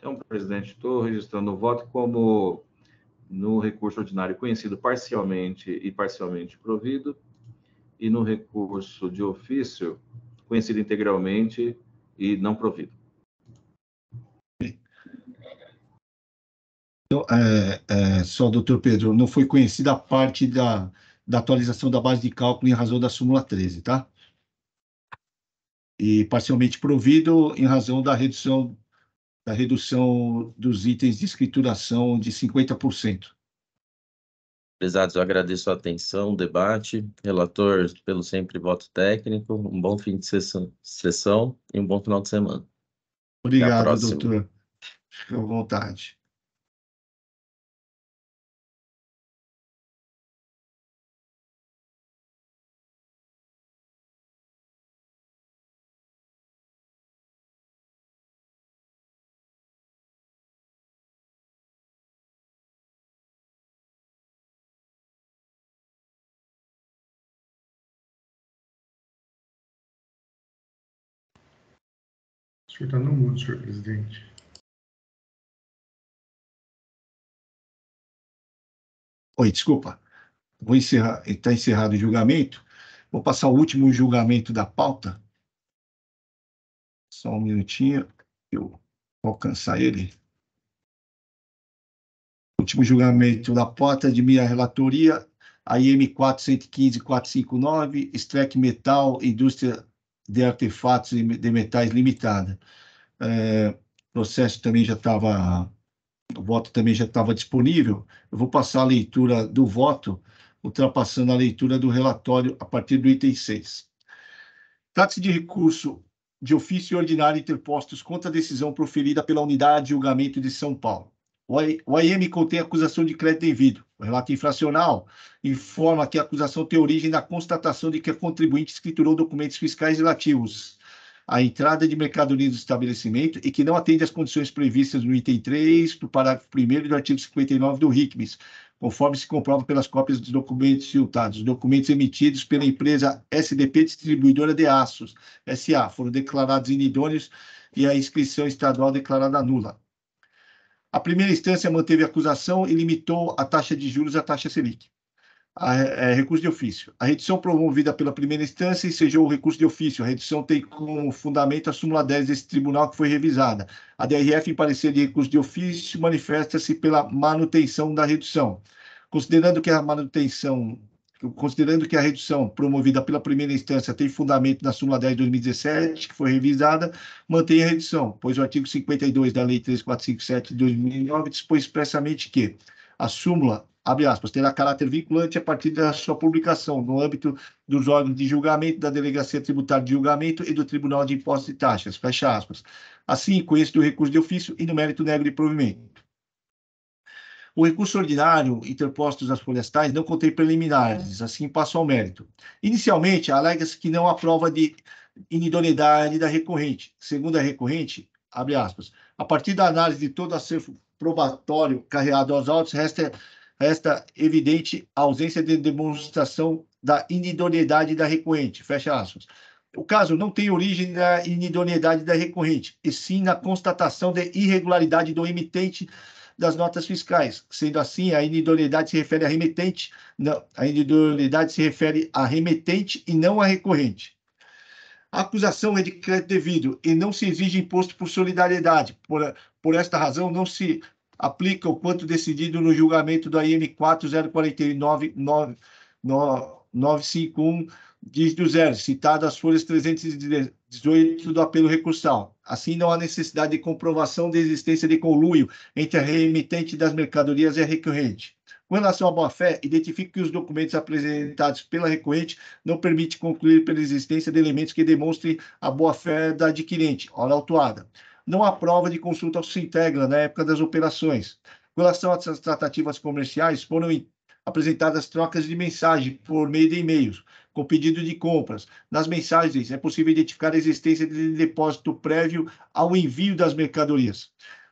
Então, presidente, estou registrando o voto como no recurso ordinário conhecido parcialmente e parcialmente provido, e no recurso de ofício conhecido integralmente e não provido. Então, é, é, só, doutor Pedro, não foi conhecida a parte da, da atualização da base de cálculo em razão da súmula 13, tá? E parcialmente provido em razão da redução da redução dos itens de escrituração de 50%. Pesados, eu agradeço a atenção, o debate, relator pelo sempre voto técnico, um bom fim de sessão, sessão e um bom final de semana. Obrigado, doutor. Fique à vontade. senhor está no mundo, senhor presidente. Oi, desculpa. Vou encerrar. Está encerrado o julgamento. Vou passar o último julgamento da pauta. Só um minutinho. Eu vou alcançar ele. Último julgamento da pauta de minha relatoria, 415-459, Streck Metal, Indústria de artefatos de metais limitada. É, processo também já estava, o voto também já estava disponível. Eu vou passar a leitura do voto, ultrapassando a leitura do relatório a partir do item 6. Trata-se de recurso de ofício ordinário interpostos contra a decisão proferida pela Unidade de Julgamento de São Paulo o AIM contém acusação de crédito devido. O relato é infracional informa que a acusação tem origem na constatação de que a contribuinte escriturou documentos fiscais relativos à entrada de mercadorias do estabelecimento e que não atende às condições previstas no item 3 do parágrafo 1 do artigo 59 do RICMES, conforme se comprova pelas cópias dos documentos filtrados. Documentos emitidos pela empresa SDP Distribuidora de Aços, SA, foram declarados inidôneos e a inscrição estadual declarada nula. A primeira instância manteve a acusação e limitou a taxa de juros à taxa Selic. A, é, recurso de ofício. A redução promovida pela primeira instância ensejou o recurso de ofício. A redução tem como fundamento a súmula 10 desse tribunal que foi revisada. A DRF, em parecer de recurso de ofício, manifesta-se pela manutenção da redução. Considerando que a manutenção considerando que a redução promovida pela primeira instância tem fundamento na súmula 10 de 2017, que foi revisada, mantém a redução, pois o artigo 52 da Lei 3457 de 2009 dispõe expressamente que a súmula, abre aspas, terá caráter vinculante a partir da sua publicação no âmbito dos órgãos de julgamento, da Delegacia Tributária de Julgamento e do Tribunal de Impostos e Taxas, fecha aspas. Assim, conheço do recurso de ofício e no mérito negro de provimento. O recurso ordinário interpostos às florestais não contém preliminares, é. assim passo ao mérito. Inicialmente, alega-se que não há prova de inidoneidade da recorrente. Segundo a recorrente, abre aspas, a partir da análise de todo acervo probatório carregado aos autos, resta, resta evidente a ausência de demonstração da inidoneidade da recorrente, fecha aspas. O caso não tem origem na inidoneidade da recorrente, e sim na constatação de irregularidade do emitente das notas fiscais. Sendo assim, a inidoneidade se refere a remetente, não, a inidoneidade se refere a remetente e não a recorrente. A acusação é de crédito devido e não se exige imposto por solidariedade. Por, por esta razão, não se aplica o quanto decidido no julgamento da IM 40499951 diz do zero, citada as folhas 318 do apelo recursal. Assim, não há necessidade de comprovação da existência de conluio entre a remitente das mercadorias e a recorrente. Com relação à boa-fé, identifique que os documentos apresentados pela recorrente não permite concluir pela existência de elementos que demonstrem a boa-fé da adquirente, hora autuada. Não há prova de consulta ao Sintegra na época das operações. Com relação às tratativas comerciais, foram apresentadas trocas de mensagem por meio de e-mails com pedido de compras. Nas mensagens, é possível identificar a existência de depósito prévio ao envio das mercadorias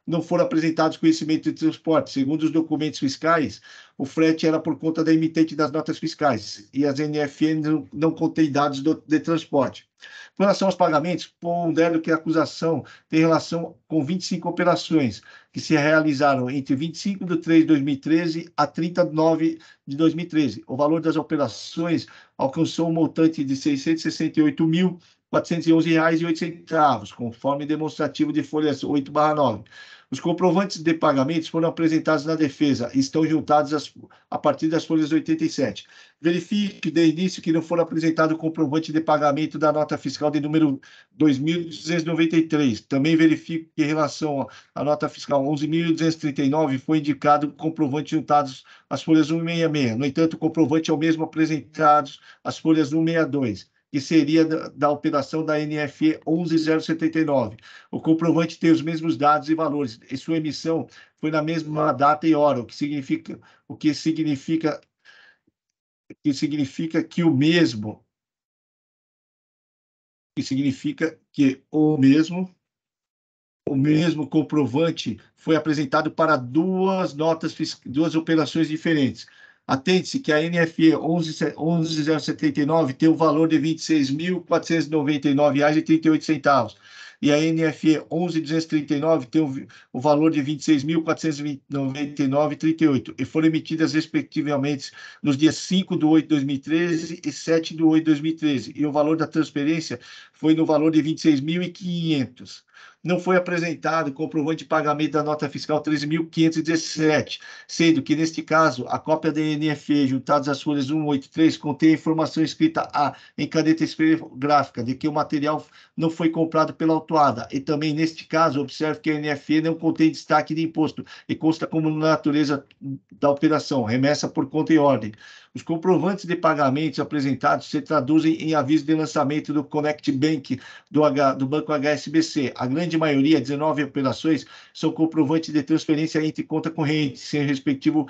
não foram apresentados conhecimento de transporte. Segundo os documentos fiscais, o frete era por conta da emitente das notas fiscais e as NFN não, não contém dados do, de transporte. Com relação aos pagamentos, pondero que a acusação tem relação com 25 operações que se realizaram entre 25 de 3 de 2013 a 30 de 9 de 2013. O valor das operações alcançou um montante de R$ 668.411,08, conforme demonstrativo de folha 8-9. Os comprovantes de pagamentos foram apresentados na defesa e estão juntados as a partir das folhas 87. Verifique de início que não foram apresentado o comprovante de pagamento da nota fiscal de número 2.293. Também verifique que, em relação à nota fiscal 11.239, foi indicado o comprovante juntados às folhas 166. No entanto, o comprovante é o mesmo apresentado às folhas 162 que seria da, da operação da NFE 11079. O comprovante tem os mesmos dados e valores, e sua emissão foi na mesma data e hora, o que significa, o que significa, que, significa que o mesmo que significa que o mesmo o mesmo comprovante foi apresentado para duas notas duas operações diferentes. Atente-se que a NFE 11079 tem o um valor de R$ 26.499,38 e a NFE 11239 tem o, valor de 26.499,38 e foram emitidas respectivamente nos dias 5 de 8 de 2013 e 7 de 8 de 2013 e o valor da transferência foi no valor de 26.500 não foi apresentado comprovante de pagamento da nota fiscal 13.517, sendo que, neste caso, a cópia da NFE, juntadas às folhas 183, contém a informação escrita a, em caneta gráfica de que o material não foi comprado pela autuada. E também, neste caso, observe que a NFE não contém destaque de imposto e consta como natureza da operação, remessa por conta e ordem. Os comprovantes de pagamentos apresentados se traduzem em aviso de lançamento do Connect Bank do, H, do Banco HSBC. A grande maioria, 19 operações, são comprovantes de transferência entre conta corrente, sem respectivo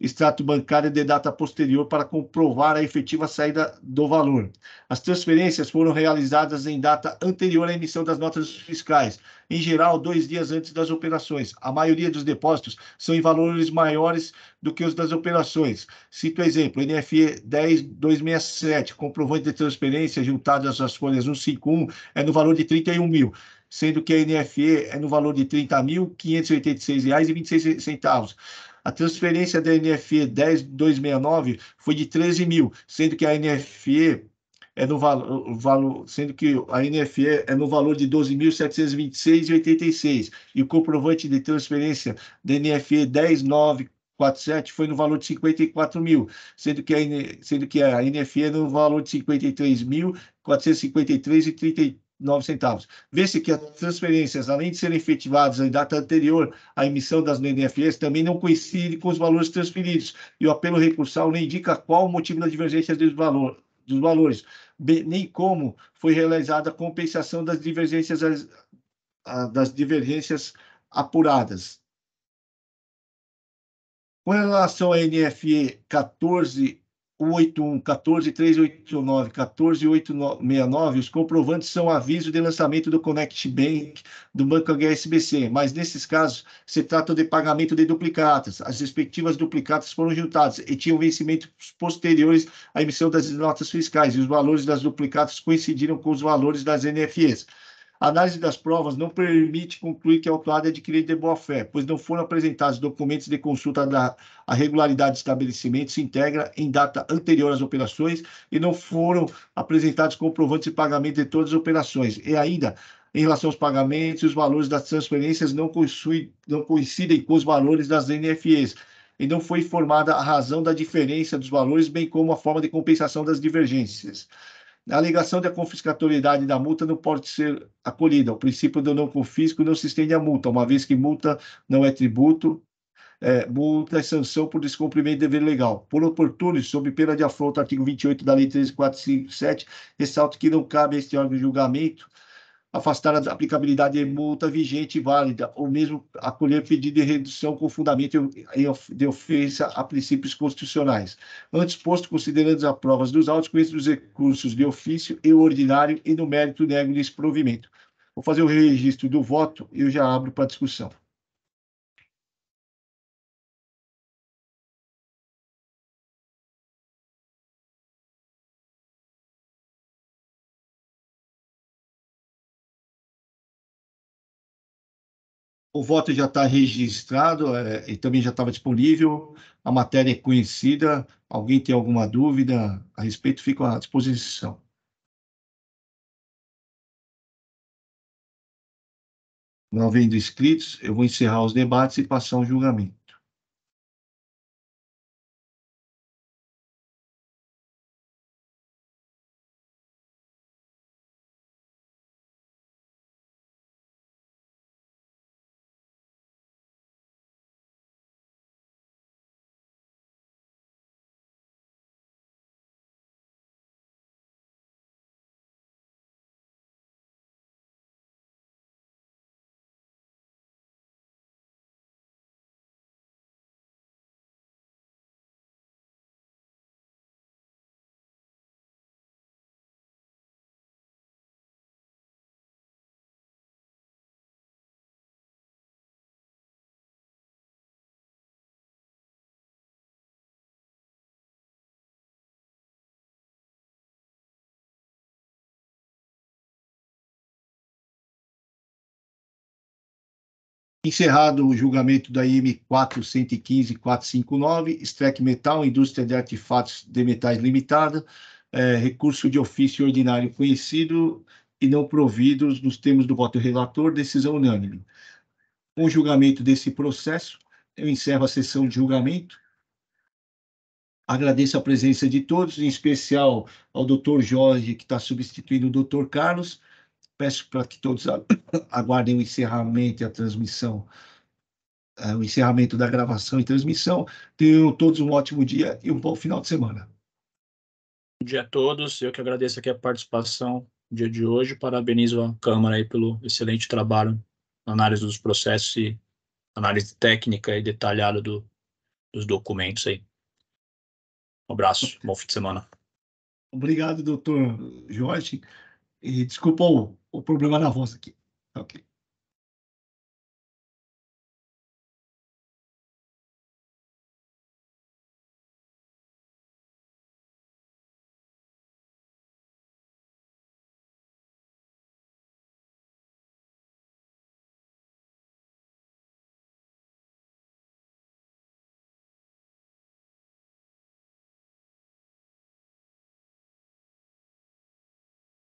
extrato bancário de data posterior para comprovar a efetiva saída do valor. As transferências foram realizadas em data anterior à emissão das notas fiscais, em geral dois dias antes das operações. A maioria dos depósitos são em valores maiores do que os das operações. Cito exemplo, NFE 10267, comprovante de transferência juntado às folhas 151, é no valor de 31 mil sendo que a NFE é no valor de R$ 30.586,26. A transferência da NFE 10269 foi de 13 mil, sendo que a NFE é no valor, sendo que a NFE é no valor de 12.726,86 e o comprovante de transferência da NFE 10947 foi no valor de 54 mil, sendo que a, sendo que a NFE é no valor de 53.453,33 nove centavos. Vê-se que as transferências, além de serem efetivadas em data anterior à emissão das NDFs, também não coincidem com os valores transferidos, e o apelo recursal não indica qual o motivo da divergência dos, valor, dos valores, nem como foi realizada a compensação das divergências, das divergências apuradas. Com relação à NFE 14 181, os comprovantes são aviso de lançamento do Connect Bank do Banco HSBC, mas nesses casos se trata de pagamento de duplicatas. As respectivas duplicatas foram juntadas e tinham vencimentos posteriores à emissão das notas fiscais e os valores das duplicatas coincidiram com os valores das NFEs. A análise das provas não permite concluir que a autuada é adquirida de boa-fé, pois não foram apresentados documentos de consulta da regularidade do estabelecimento, se integra em data anterior às operações e não foram apresentados comprovantes de pagamento de todas as operações. E ainda, em relação aos pagamentos, os valores das transferências não, não coincidem com os valores das NFEs e não foi informada a razão da diferença dos valores, bem como a forma de compensação das divergências. A alegação da confiscatoriedade da multa não pode ser acolhida. O princípio do não confisco não se estende à multa, uma vez que multa não é tributo, é, multa é sanção por descumprimento de dever legal. Por oportuno, sob pena de afronta, artigo 28 da Lei 13457, ressalto que não cabe a este órgão de julgamento afastar a aplicabilidade de multa vigente e válida, ou mesmo acolher pedido de redução com fundamento de ofensa a princípios constitucionais. Antes posto, considerando as provas dos autos, conheço dos recursos de ofício e ordinário e no mérito nego nesse provimento. Vou fazer o registro do voto e eu já abro para discussão. o voto já está registrado é, e também já estava disponível. A matéria é conhecida. Alguém tem alguma dúvida a respeito, fico à disposição. Não havendo inscritos, eu vou encerrar os debates e passar ao julgamento. Encerrado o julgamento da IM 415.459, STREC Metal, Indústria de Artefatos de Metais Limitada, é, recurso de ofício ordinário conhecido e não providos nos termos do voto relator, decisão unânime. Com o julgamento desse processo, eu encerro a sessão de julgamento. Agradeço a presença de todos, em especial ao doutor Jorge, que está substituindo o doutor Carlos, Peço para que todos aguardem o encerramento e a transmissão, é, o encerramento da gravação e transmissão. Tenham todos um ótimo dia e um bom final de semana. Bom dia a todos. Eu que agradeço aqui a participação no dia de hoje. Parabenizo a Câmara aí pelo excelente trabalho na análise dos processos e análise técnica e detalhada do, dos documentos aí. Um abraço, bom fim de semana. Obrigado, doutor Jorge. E desculpa o, o problema na voz aqui.